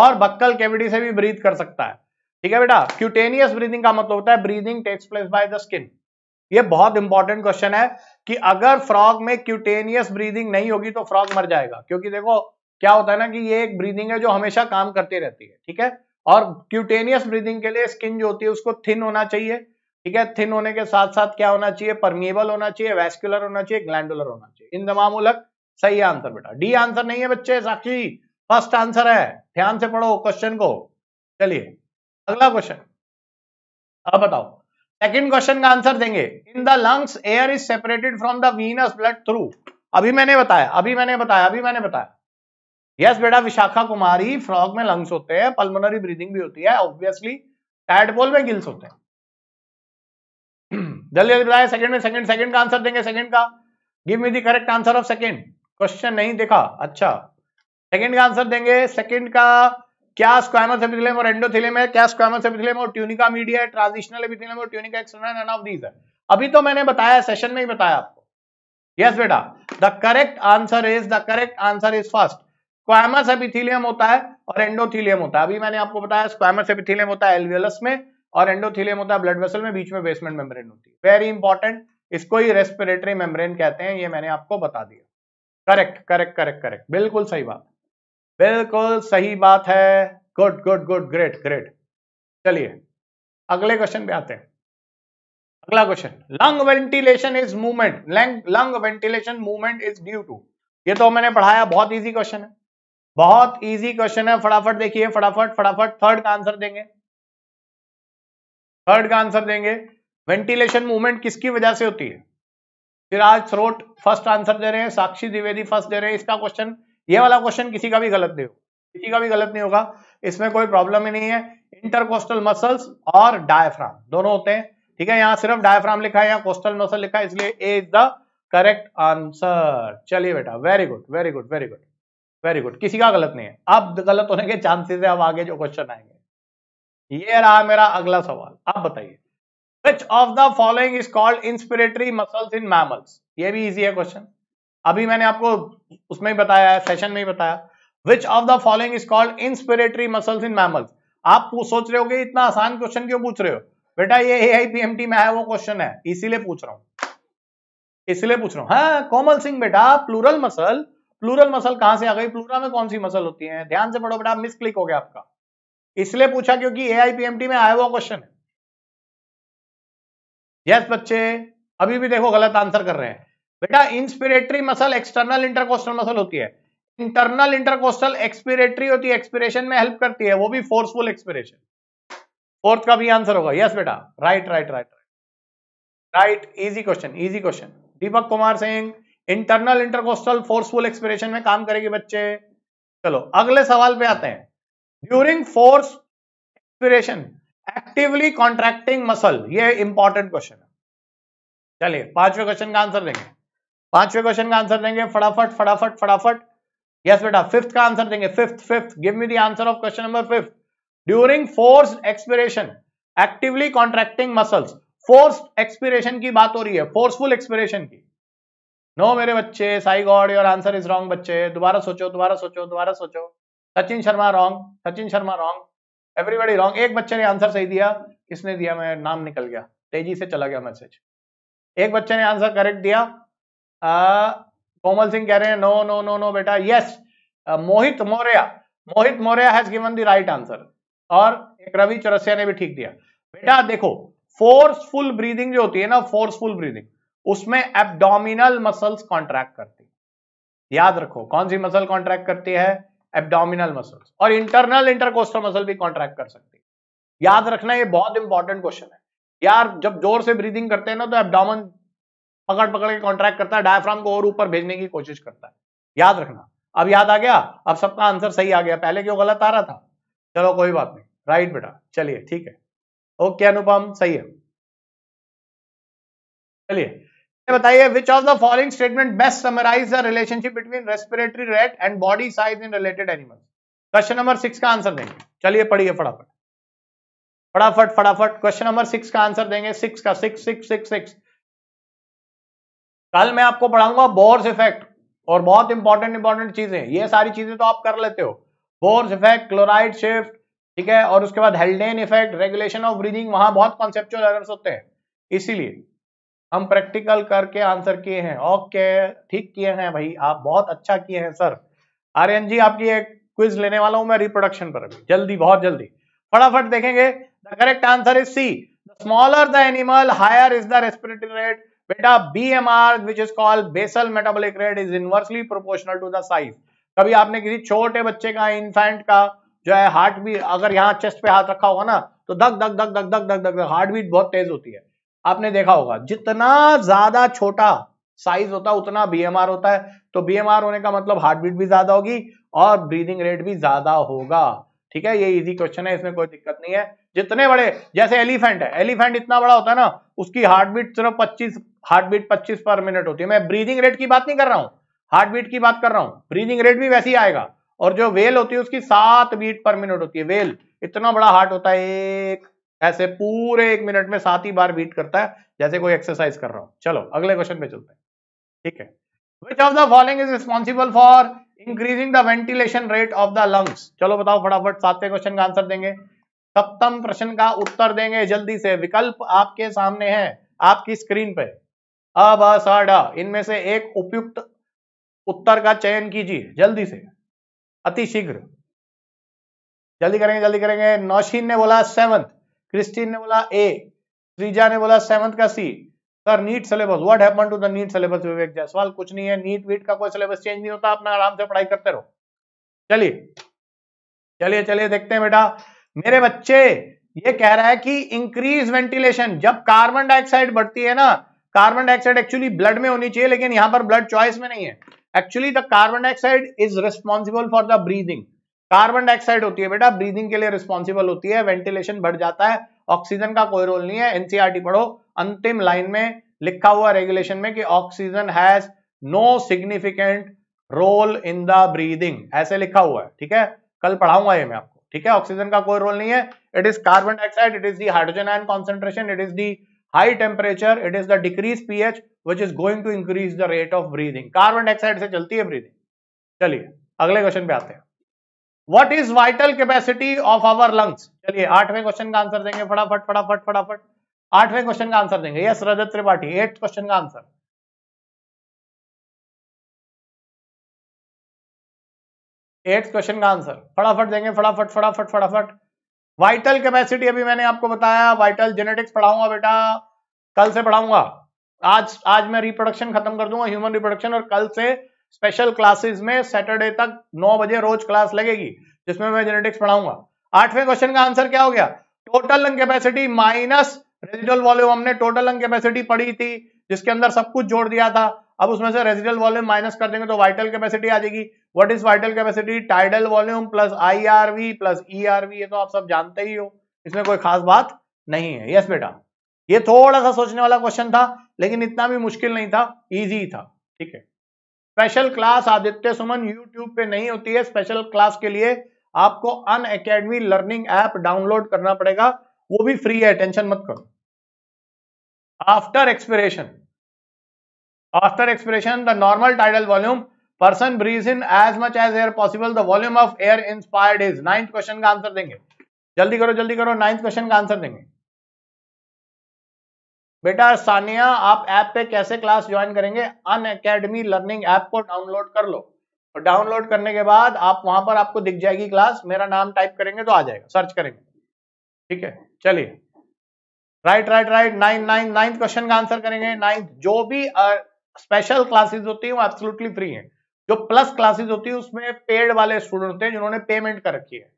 और बक्कल कैविटी से भी ब्रीद कर सकता है ठीक है बेटा क्यूटेनियस ब्रीदिंग का मतलब होता है breathing takes place by the skin ये बहुत इंपॉर्टेंट क्वेश्चन है कि अगर फ्रॉग में क्यूटेनियस ब्रीदिंग नहीं होगी तो फ्रॉग मर जाएगा क्योंकि देखो क्या होता है ना कि ये एक ब्रीदिंग है जो हमेशा काम करती रहती है ठीक है और क्यूटेनियस ब्रीदिंग के लिए स्किन जो होती है उसको थिन होना चाहिए ठीक है थिन होने के साथ साथ क्या होना चाहिए परमिएबल होना चाहिए वेस्कुलर होना चाहिए ग्लैंडुलर होना चाहिए इन तमाम उलक सही आंसर बेटा डी आंसर नहीं है बच्चे साक्षी फर्स्ट आंसर है ध्यान से पढ़ो क्वेश्चन को चलिए अगला क्वेश्चन अब बताओ सेकंड क्वेश्चन का आंसर देंगे in the lungs air is separated from the venous blood through अभी मैंने बताया अभी मैंने बताया अभी मैंने बताया यस बेटा विशाखा कुमारी फ्रॉग में लंग्स होते हैं पल्मोनरी ब्रीदिंग भी होती है ऑब्वियसली टैडपोल में गिल्स होते हैं जल्दी जल्दी बताया सेकंड में सेकंड सेकंड का आंसर देंगे सेकंड का give me the correct answer of second question नहीं देखा अच्छा सेकंड का आंसर देंगे सेकंड का क्या स्क्वामस एपिथेलियम और एंडोथेलियम है क्या स्क्वामस एपिथेलियम और ट्यूनिका मीडिया है ट्रांजिशनल एपिथेलियम और tunica external none of these है अभी तो मैंने बताया सेशन में ही बताया आपको यस बेटा the correct answer is the correct answer is first squamous epithelium होता है और एंडोथिलियम होता है अभी मैंने आपको बताया स्क्वामस एपिथिलियम होता है एलवियलस में और एंडोथिलियम होता है ब्लड वेसल में बीच में बेसमेंट मेम्ब्रेन होती है वेरी इंपॉर्टेंट इसको ही रेस्पिरेटरी मेम्ब्रेन कहते हैं ये मैंने आपको बता दिया करेक्ट करेक्ट करेक्ट करेक्ट बिल्कुल सही बात बिल्कुल सही बात है good good good great great चलिए अगले क्वेश्चन पे आते हैं अगला question lung ventilation is movement lung ventilation movement is due to ये तो मैंने पढ़ाया बहुत इजी क्वेश्चन है बहुत इजी क्वेश्चन है फटाफट देखिए फटाफट फटाफट थर्ड का आंसर देंगे थर्ड का आंसर देंगे वेंटिलेशन मूवमेंट किसकी वजह से होती है सिराज थ्रोट फर्स्ट आंसर दे रहे हैं साक्षी द्विवेदी फर्स्ट दे रहे हैं इसका क्वेश्चन ये वाला क्वेश्चन किसी का भी गलत नहीं होगा किसी का भी गलत नहीं होगा इसमें कोई प्रॉब्लम ही नहीं है इंटरकोस्टल मसल्स और डायफ्राम दोनों होते हैं ठीक है यहाँ सिर्फ डायफ्राम लिखा है यहाँ कोस्टल मसल लिखा है इसलिए A is the correct answer चलिए बेटा very good very good very good very good किसी का गलत नहीं है अब गलत होने के चांसेस है अब आगे जो क्वेश्चन आएंगे ये रहा मेरा अगला सवाल आप बताइए which of the following is called inspiratory muscles in mammals ये भी इजी है क्वेश्चन अभी मैंने आपको उसमें ही बताया है सेशन में ही बताया which of the following is called inspiratory muscles in mammals आप सोच रहे हो कि इतना आसान क्वेश्चन क्यों पूछ रहे हो बेटा ये A I P M T में है वो क्वेश्चन है इसीलिए पूछ रहा हूं इसलिए पूछ रहा हूं हाँ कोमल सिंह बेटा प्लूरल मसल प्लूरल मसल कहां से आ गई प्लूरा में कौन सी मसल होती है ध्यान से पढ़ो बेटा मिस क्लिक हो गया आपका इसलिए पूछा क्योंकि ए में आया हुआ क्वेश्चन है यस बच्चे अभी भी देखो गलत आंसर कर रहे हैं बेटा inspiratory muscle external intercostal muscle होती है इंटरनल इंटरकोस्टल एक्सपिरेटरी होती है एक्सपिरेशन में हेल्प करती है वो भी फोर्सफुल एक्सपिरेशन फोर्थ का भी आंसर होगा यस बेटा right right right right right easy question easy question Deepak Kumar Singh internal intercostal forceful expression में काम करेगी बच्चे चलो अगले सवाल पे आते हैं during force expression actively contracting muscle ये इंपॉर्टेंट क्वेश्चन है चलिए पांचवें क्वेश्चन का आंसर देंगे पांचवें क्वेश्चन का आंसर देंगे फटाफट फटाफट फटाफट यस बेटा फिफ्थ का आंसर देंगे fifth fifth give me the answer of question number fifth during force expiration actively contracting muscles force expiration की बात हो रही है फोर्सफुल एक्सपिरेशन की नो मेरे बच्चे Sai Gaud your answer is wrong बच्चे दोबारा सोचो दोबारा सोचो दोबारा सोचो Sachin Sharma wrong Sachin Sharma wrong everybody wrong एक बच्चे ने आंसर सही दिया किसने दिया मैं नाम निकल गया तेजी से चला गया मैसेज एक बच्चे ने आंसर करेक्ट दिया आ, कोमल सिंह कह रहे हैं नो नो नो नो बेटा yes Mohit Maurya Mohit Maurya has given the right answer और एक रवि चौरसिया ने भी ठीक दिया बेटा देखो फोर्सफुल ब्रीदिंग जो होती है ना फोर्सफुल ब्रीदिंग उसमें एब्डोमिनल मसल्स कॉन्ट्रैक्ट करती है याद रखो कौन सी मसल कॉन्ट्रैक्ट करती है एब्डोमिनल मसल्स और इंटरनल इंटरकोस्टल मसल भी कॉन्ट्रैक्ट कर सकती है याद रखना ये बहुत इंपॉर्टेंट क्वेश्चन है यार जब जोर से ब्रीदिंग करते हैं ना तो एब्डोमन पकड़ पकड़ के कॉन्ट्रैक्ट करता है डायफ्राम को और ऊपर भेजने की कोशिश करता है याद रखना अब याद आ गया अब सबका आंसर सही आ गया पहले क्यों गलत आ रहा था चलो कोई बात नहीं राइट बेटा चलिए ठीक है ओके अनुपम सही है चलिए बताइए which of the following statement best summarise the relationship between respiratory rate and body size in related animals question number six का आंसर देंगे चलिए पढ़िए फटाफट फटाफट फटाफट क्वेश्चन नंबर सिक्स का आंसर देंगे सिक्स का सिक्स सिक्स सिक्स सिक्स कल मैं आपको पढ़ाऊंगा बोर्स इफेक्ट और बहुत इंपॉर्टेंट इंपॉर्टेंट चीजें ये सारी चीजें तो आप कर लेते हो बोर्स इफेक्ट क्लोराइड शिफ्ट ठीक है और उसके बाद Haldane effect regulation of breathing वहां बहुत कॉन्सेप्चुअल एरर्स होते हैं इसीलिए हम प्रैक्टिकल करके आंसर किए हैं ओके ठीक किए हैं भाई आप बहुत अच्छा किए हैं सर आर्यन जी आपकी एक क्विज लेने वाला हूं मैं रिप्रोडक्शन पर अभी जल्दी बहुत जल्दी फटाफट देखेंगे the correct answer is C smaller the animal higher is the respiratory rate बेटा B M R which is called basal metabolic rate is inversely proportional to the size कभी आपने किसी छोटे बच्चे का इन्फेंट का जो है हार्ट बीट अगर यहाँ चेस्ट पे हाथ रखा होगा ना तो धक धक धक धक धक धक धक हार्ट बीट बहुत तेज होती है आपने देखा होगा जितना ज्यादा छोटा साइज होता है उतना बीएमआर होता है तो बीएमआर होने का मतलब हार्ट बीट भी ज्यादा होगी और ब्रीदिंग रेट भी ज्यादा होगा ठीक है ये इजी क्वेश्चन है इसमें कोई दिक्कत नहीं है जितने बड़े जैसे एलिफेंट है एलिफेंट इतना बड़ा होता है ना उसकी हार्ट बीट सिर्फ पच्चीस हार्ट बीट पच्चीस पर मिनट होती है मैं ब्रीदिंग रेट की बात नहीं कर रहा हूँ हार्ट बीट की बात कर रहा हूँ ब्रीदिंग रेट भी वैसे ही आएगा और जो वेल होती है उसकी सात बीट पर मिनट होती है वेल इतना बड़ा हार्ट होता है एक ऐसे पूरे एक मिनट में सात ही बार बीट करता है जैसे कोई एक्सरसाइज कर रहा हो चलो अगले क्वेश्चन पे चलते हैं ठीक है which of the following is responsible for increasing the ventilation rate of the lungs चलो बताओ फटाफट सातवें क्वेश्चन का आंसर देंगे सप्तम प्रश्न का उत्तर देंगे जल्दी से विकल्प आपके सामने है आपकी स्क्रीन पे अब असाढ़ा इनमें से एक उपयुक्त उत्तर का चयन कीजिए जल्दी से अति शीघ्र जल्दी करेंगे जल्दी करेंगे नौशीन ने बोला सेवंथ क्रिस्टीन ने बोला ए श्रीजा ने बोला सेवंथ का C sir NEET syllabus what happen to the NEET syllabus Vivek Jaiswal कुछ नहीं है नीट वीट का कोई सिलेबस चेंज नहीं होता अपना आराम से पढ़ाई करते रहो चलिए चलिए चलिए देखते हैं बेटा मेरे बच्चे ये कह रहा है कि इंक्रीज वेंटिलेशन जब कार्बन डाइऑक्साइड बढ़ती है ना कार्बन डाइऑक्साइड एक्चुअली ब्लड में होनी चाहिए लेकिन यहां पर ब्लड चॉइस में नहीं है actually the carbon dioxide is responsible for the breathing carbon dioxide होती है बेटा ब्रीदिंग के लिए रिस्पॉन्सिबल होती है वेंटिलेशन बढ़ जाता है ऑक्सीजन का कोई रोल नहीं है एनसीआरटी e पढ़ो अंतिम लाइन में लिखा हुआ रेगुलेशन में कि oxygen has no significant role in the breathing ऐसे लिखा हुआ है ठीक है कल पढ़ाऊंगा ये मैं आपको ठीक है ऑक्सीजन का कोई रोल नहीं है it is carbon dioxide it is the hydrogen ion concentration it is the high temperature it is the decrease P H which is going to increase the rate of breathing carbon dioxide से चलती है breathing चलिए अगले question पे आते हैं what is vital capacity of our lungs चलिए आठवें क्वेश्चन का आंसर देंगे फटाफट फटाफट फटाफट आठवें क्वेश्चन का आंसर देंगे yes Rajat Tripathi eight question का आंसर एट क्वेश्चन का आंसर फटाफट देंगे फटाफट फटाफट फटाफट वाइटल कैपेसिटी अभी मैंने आपको बताया वाइटल जेनेटिक्स पढ़ाऊंगा बेटा कल से पढ़ाऊंगा आज आज मैं रिप्रोडक्शन खत्म कर दूंगा ह्यूमन रिप्रोडक्शन और कल से स्पेशल क्लासेस में सैटरडे तक नौ बजे रोज क्लास लगेगी जिसमें मैं जेनेटिक्स पढ़ाऊंगा आठवें क्वेश्चन का आंसर क्या हो गया total lung capacity minus residual volume हमने टोटल लंग कैपेसिटी पढ़ी थी जिसके अंदर सब कुछ जोड़ दिया था अब उसमें से रेजिडल वॉल्यूम माइनस कर देंगे तो वाइटल कैपेसिटी आ जाएगी what is vital capacity tidal volume plus IRV plus ERV ये तो आप सब जानते ही हो इसमें कोई खास बात नहीं है यस बेटा ये थोड़ा सा सोचने वाला क्वेश्चन था लेकिन इतना भी मुश्किल नहीं था इजी था ठीक है special class Aditya Suman YouTube पे नहीं होती है स्पेशल क्लास के लिए आपको Unacademy learning app download करना पड़ेगा वो भी फ्री है टेंशन मत करो after expiration after expiration the normal tidal volume person breathes in as much as air possible the volume of air inspired is ninth question का answer देंगे जल्दी करो जल्दी करो नाइन्थ क्वेश्चन का आंसर देंगे बेटा सानिया आप ऐप पे कैसे क्लास ज्वाइन करेंगे अन अकेडमी लर्निंग ऐप को डाउनलोड कर लो और डाउनलोड करने के बाद आप वहां पर आपको दिख जाएगी क्लास मेरा नाम टाइप करेंगे तो आ जाएगा सर्च करेंगे ठीक है चलिए right right right nine nine ninth question का आंसर करेंगे नाइन्थ जो भी स्पेशल uh, क्लासेज होती है वो एब्सोलूटली फ्री है जो प्लस क्लासेज होती है उसमें पेड वाले स्टूडेंट होते हैं जिन्होंने पेमेंट कर रखी है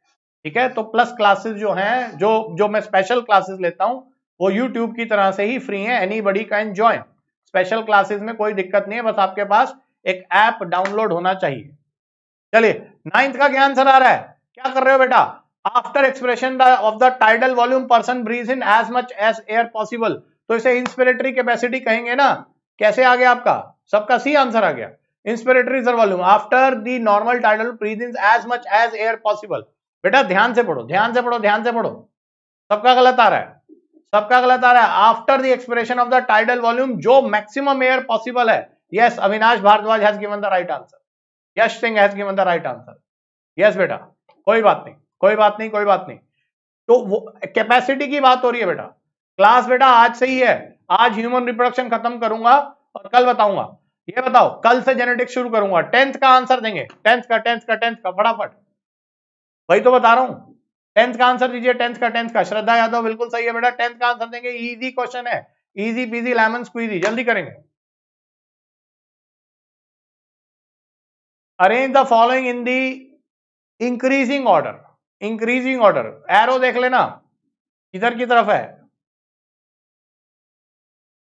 ठीक है तो प्लस क्लासेस जो हैं जो जो मैं स्पेशल क्लासेस लेता हूँ वो यूट्यूब की तरह से ही फ्री है anybody can join special classes में कोई दिक्कत नहीं है बस आपके पास एक ऐप डाउनलोड होना चाहिए चलिए नाइन्थ का क्या आंसर आ रहा है क्या कर रहे हो बेटा after expression of the tidal volume person breathes in as much as air possible तो इसे इंस्पिरेटरी कैपेसिटी कहेंगे ना कैसे आ गया आपका सबका सी आंसर आ गया inspiratory sir volume after the normal tidal breathes in as much as air possible बेटा ध्यान से पढ़ो ध्यान से पढ़ो ध्यान से पढ़ो सबका गलत आ रहा है सबका गलत आ रहा है after the expression of the tidal volume जो मैक्सिमम एयर पॉसिबल है yes Avinash Bhardwaj has given the right answer Yash Singh has given the right answer yes बेटा कोई बात नहीं कोई बात नहीं कोई बात नहीं तो वो कैपेसिटी की बात हो रही है बेटा क्लास बेटा आज से ही है आज ह्यूमन रिप्रोडक्शन खत्म करूंगा और कल बताऊंगा ये बताओ कल से जेनेटिक्स शुरू करूंगा टेंथ का आंसर देंगे टेंथ का टेंथ का टेंथ का फटाफट वही तो बता रहा हूं टेंथ का आंसर दीजिए टेंथ का टेंथ का श्रद्धा यादव बिल्कुल सही है बेटा टेंथ का आंसर देंगे इजी क्वेश्चन है इजी पीजी लेमन स्क्वीजी जल्दी करेंगे arrange the following in the increasing order increasing order arrow देख लेना इधर की तरफ है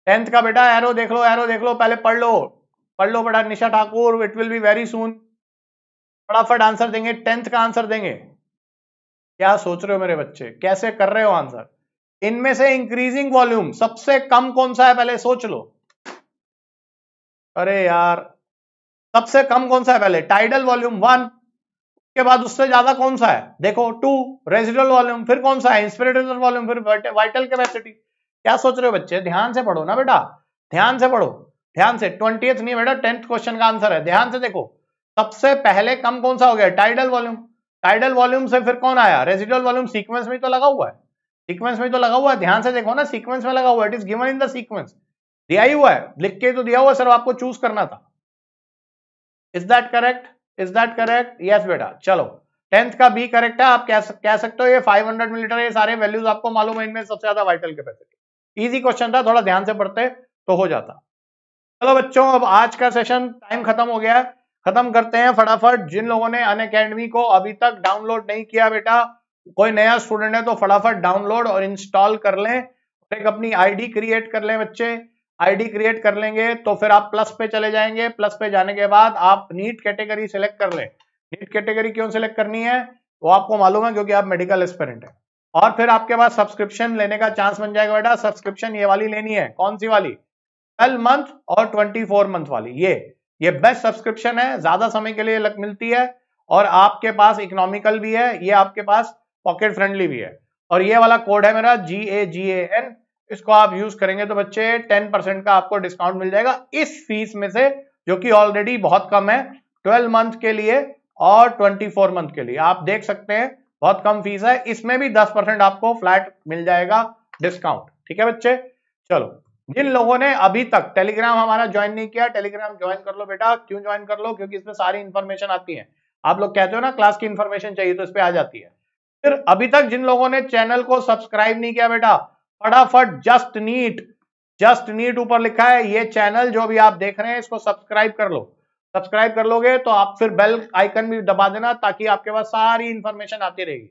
टेंथ का बेटा एरो देख लो एरो देख लो पहले पढ़ लो पढ़ लो बेटा Nisha Thakur it will be very सुन फटाफट आंसर देंगे टेंथ का आंसर देंगे क्या सोच रहे हो मेरे बच्चे कैसे कर रहे हो आंसर इनमें से इंक्रीजिंग वॉल्यूम सबसे कम कौन सा है पहले सोच लो अरे यार सबसे कम कौन सा है पहले टाइडल वॉल्यूम वन के बाद उससे ज्यादा कौन सा है देखो टू रेजिडल वॉल्यूम फिर कौन सा है इंस्पिरेटल वॉल्यूम फिर वाइटल कैपेसिटी क्या सोच रहे हो बच्चे ध्यान से पढ़ो ना बेटा ध्यान से पढ़ो ध्यान से ट्वेंटी नहीं बेटा टेंथ क्वेश्चन का आंसर है ध्यान से देखो सबसे पहले कम कौन सा हो गया टाइडल वॉल्यूम टाइडल वॉल्यूम से फिर कौन आया रेसिडुअल वॉल्यूम सीक्वेंस में तो लगा हुआ है सीक्वेंस में तो लगा हुआ है ध्यान से देखो ना सीक्वेंस में लगा हुआ है it is given in the sequence दिया ही हुआ है लिख के तो दिया हुआ सर आपको चूज करना था is that correct is that correct yes बेटा चलो टेंथ का बी करेक्ट है आप कह, कह सकते हो ये 500 मिलीलीटर ये सारे वैल्यूज आपको मालूम है इनमें सबसे ज्यादा वाइटल कैपेसिटी इजी क्वेश्चन था थोड़ा ध्यान से पढ़ते तो हो जाता चलो बच्चों अब आज का सेशन टाइम खत्म हो गया है खत्म करते हैं फटाफट जिन लोगों ने अन अकेडमी को अभी तक डाउनलोड नहीं किया बेटा कोई नया स्टूडेंट है तो फटाफट डाउनलोड और इंस्टॉल कर लें एक अपनी आईडी क्रिएट कर लें बच्चे आईडी क्रिएट कर लेंगे तो फिर आप प्लस पे चले जाएंगे प्लस पे जाने के बाद आप नीट कैटेगरी सेलेक्ट कर लें नीट कैटेगरी क्यों सेलेक्ट करनी है वो आपको मालूम है क्योंकि आप मेडिकल एस्पेरेंट है और फिर आपके पास सब्सक्रिप्शन लेने का चांस बन जाएगा बेटा सब्सक्रिप्शन ये वाली लेनी है कौन सी वाली ट्वेल्व मंथ और ट्वेंटी फोर मंथ वाली ये ये बेस्ट सब्सक्रिप्शन है ज्यादा समय के लिए लग मिलती है और आपके पास इकोनॉमिकल भी है ये आपके पास पॉकेट फ्रेंडली भी है और ये वाला कोड है मेरा जी ए जी ए एन इसको आप यूज करेंगे तो बच्चे टेन परसेंट का आपको डिस्काउंट मिल जाएगा इस फीस में से जो कि ऑलरेडी बहुत कम है ट्वेल्व मंथ के लिए और ट्वेंटी फोर मंथ के लिए आप देख सकते हैं बहुत कम फीस है इसमें भी दस परसेंट आपको फ्लैट मिल जाएगा डिस्काउंट ठीक है बच्चे चलो जिन लोगों ने अभी तक टेलीग्राम हमारा ज्वाइन नहीं किया टेलीग्राम ज्वाइन कर लो बेटा क्यों ज्वाइन कर लो क्योंकि इसमें सारी इन्फॉर्मेशन आती है आप लोग कहते हो ना क्लास की इन्फॉर्मेशन चाहिए तो इस पर आ जाती है फिर अभी तक जिन लोगों ने चैनल को सब्सक्राइब नहीं किया बेटा फटाफट जस्ट नीट जस्ट नीट ऊपर लिखा है ये चैनल जो भी आप देख रहे हैं इसको सब्सक्राइब कर लो सब्सक्राइब कर लोगे तो आप फिर बेल आइकन भी दबा देना ताकि आपके पास सारी इंफॉर्मेशन आती रहेगी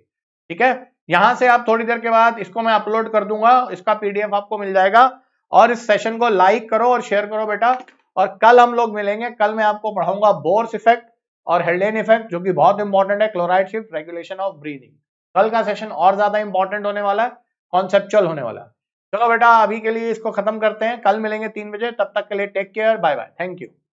ठीक है यहां से आप थोड़ी देर के बाद इसको मैं अपलोड कर दूंगा इसका पीडीएफ आपको मिल जाएगा और इस सेशन को लाइक करो और शेयर करो बेटा और कल हम लोग मिलेंगे कल मैं आपको पढ़ाऊंगा बोर्स इफेक्ट और हेल्डेन इफेक्ट जो कि बहुत इंपॉर्टेंट है chloride shift regulation of breathing कल का सेशन और ज्यादा इंपॉर्टेंट होने वाला है कॉन्सेप्चुअल होने वाला चलो बेटा अभी के लिए इसको खत्म करते हैं कल मिलेंगे तीन बजे तब तक के लिए take care bye bye thank you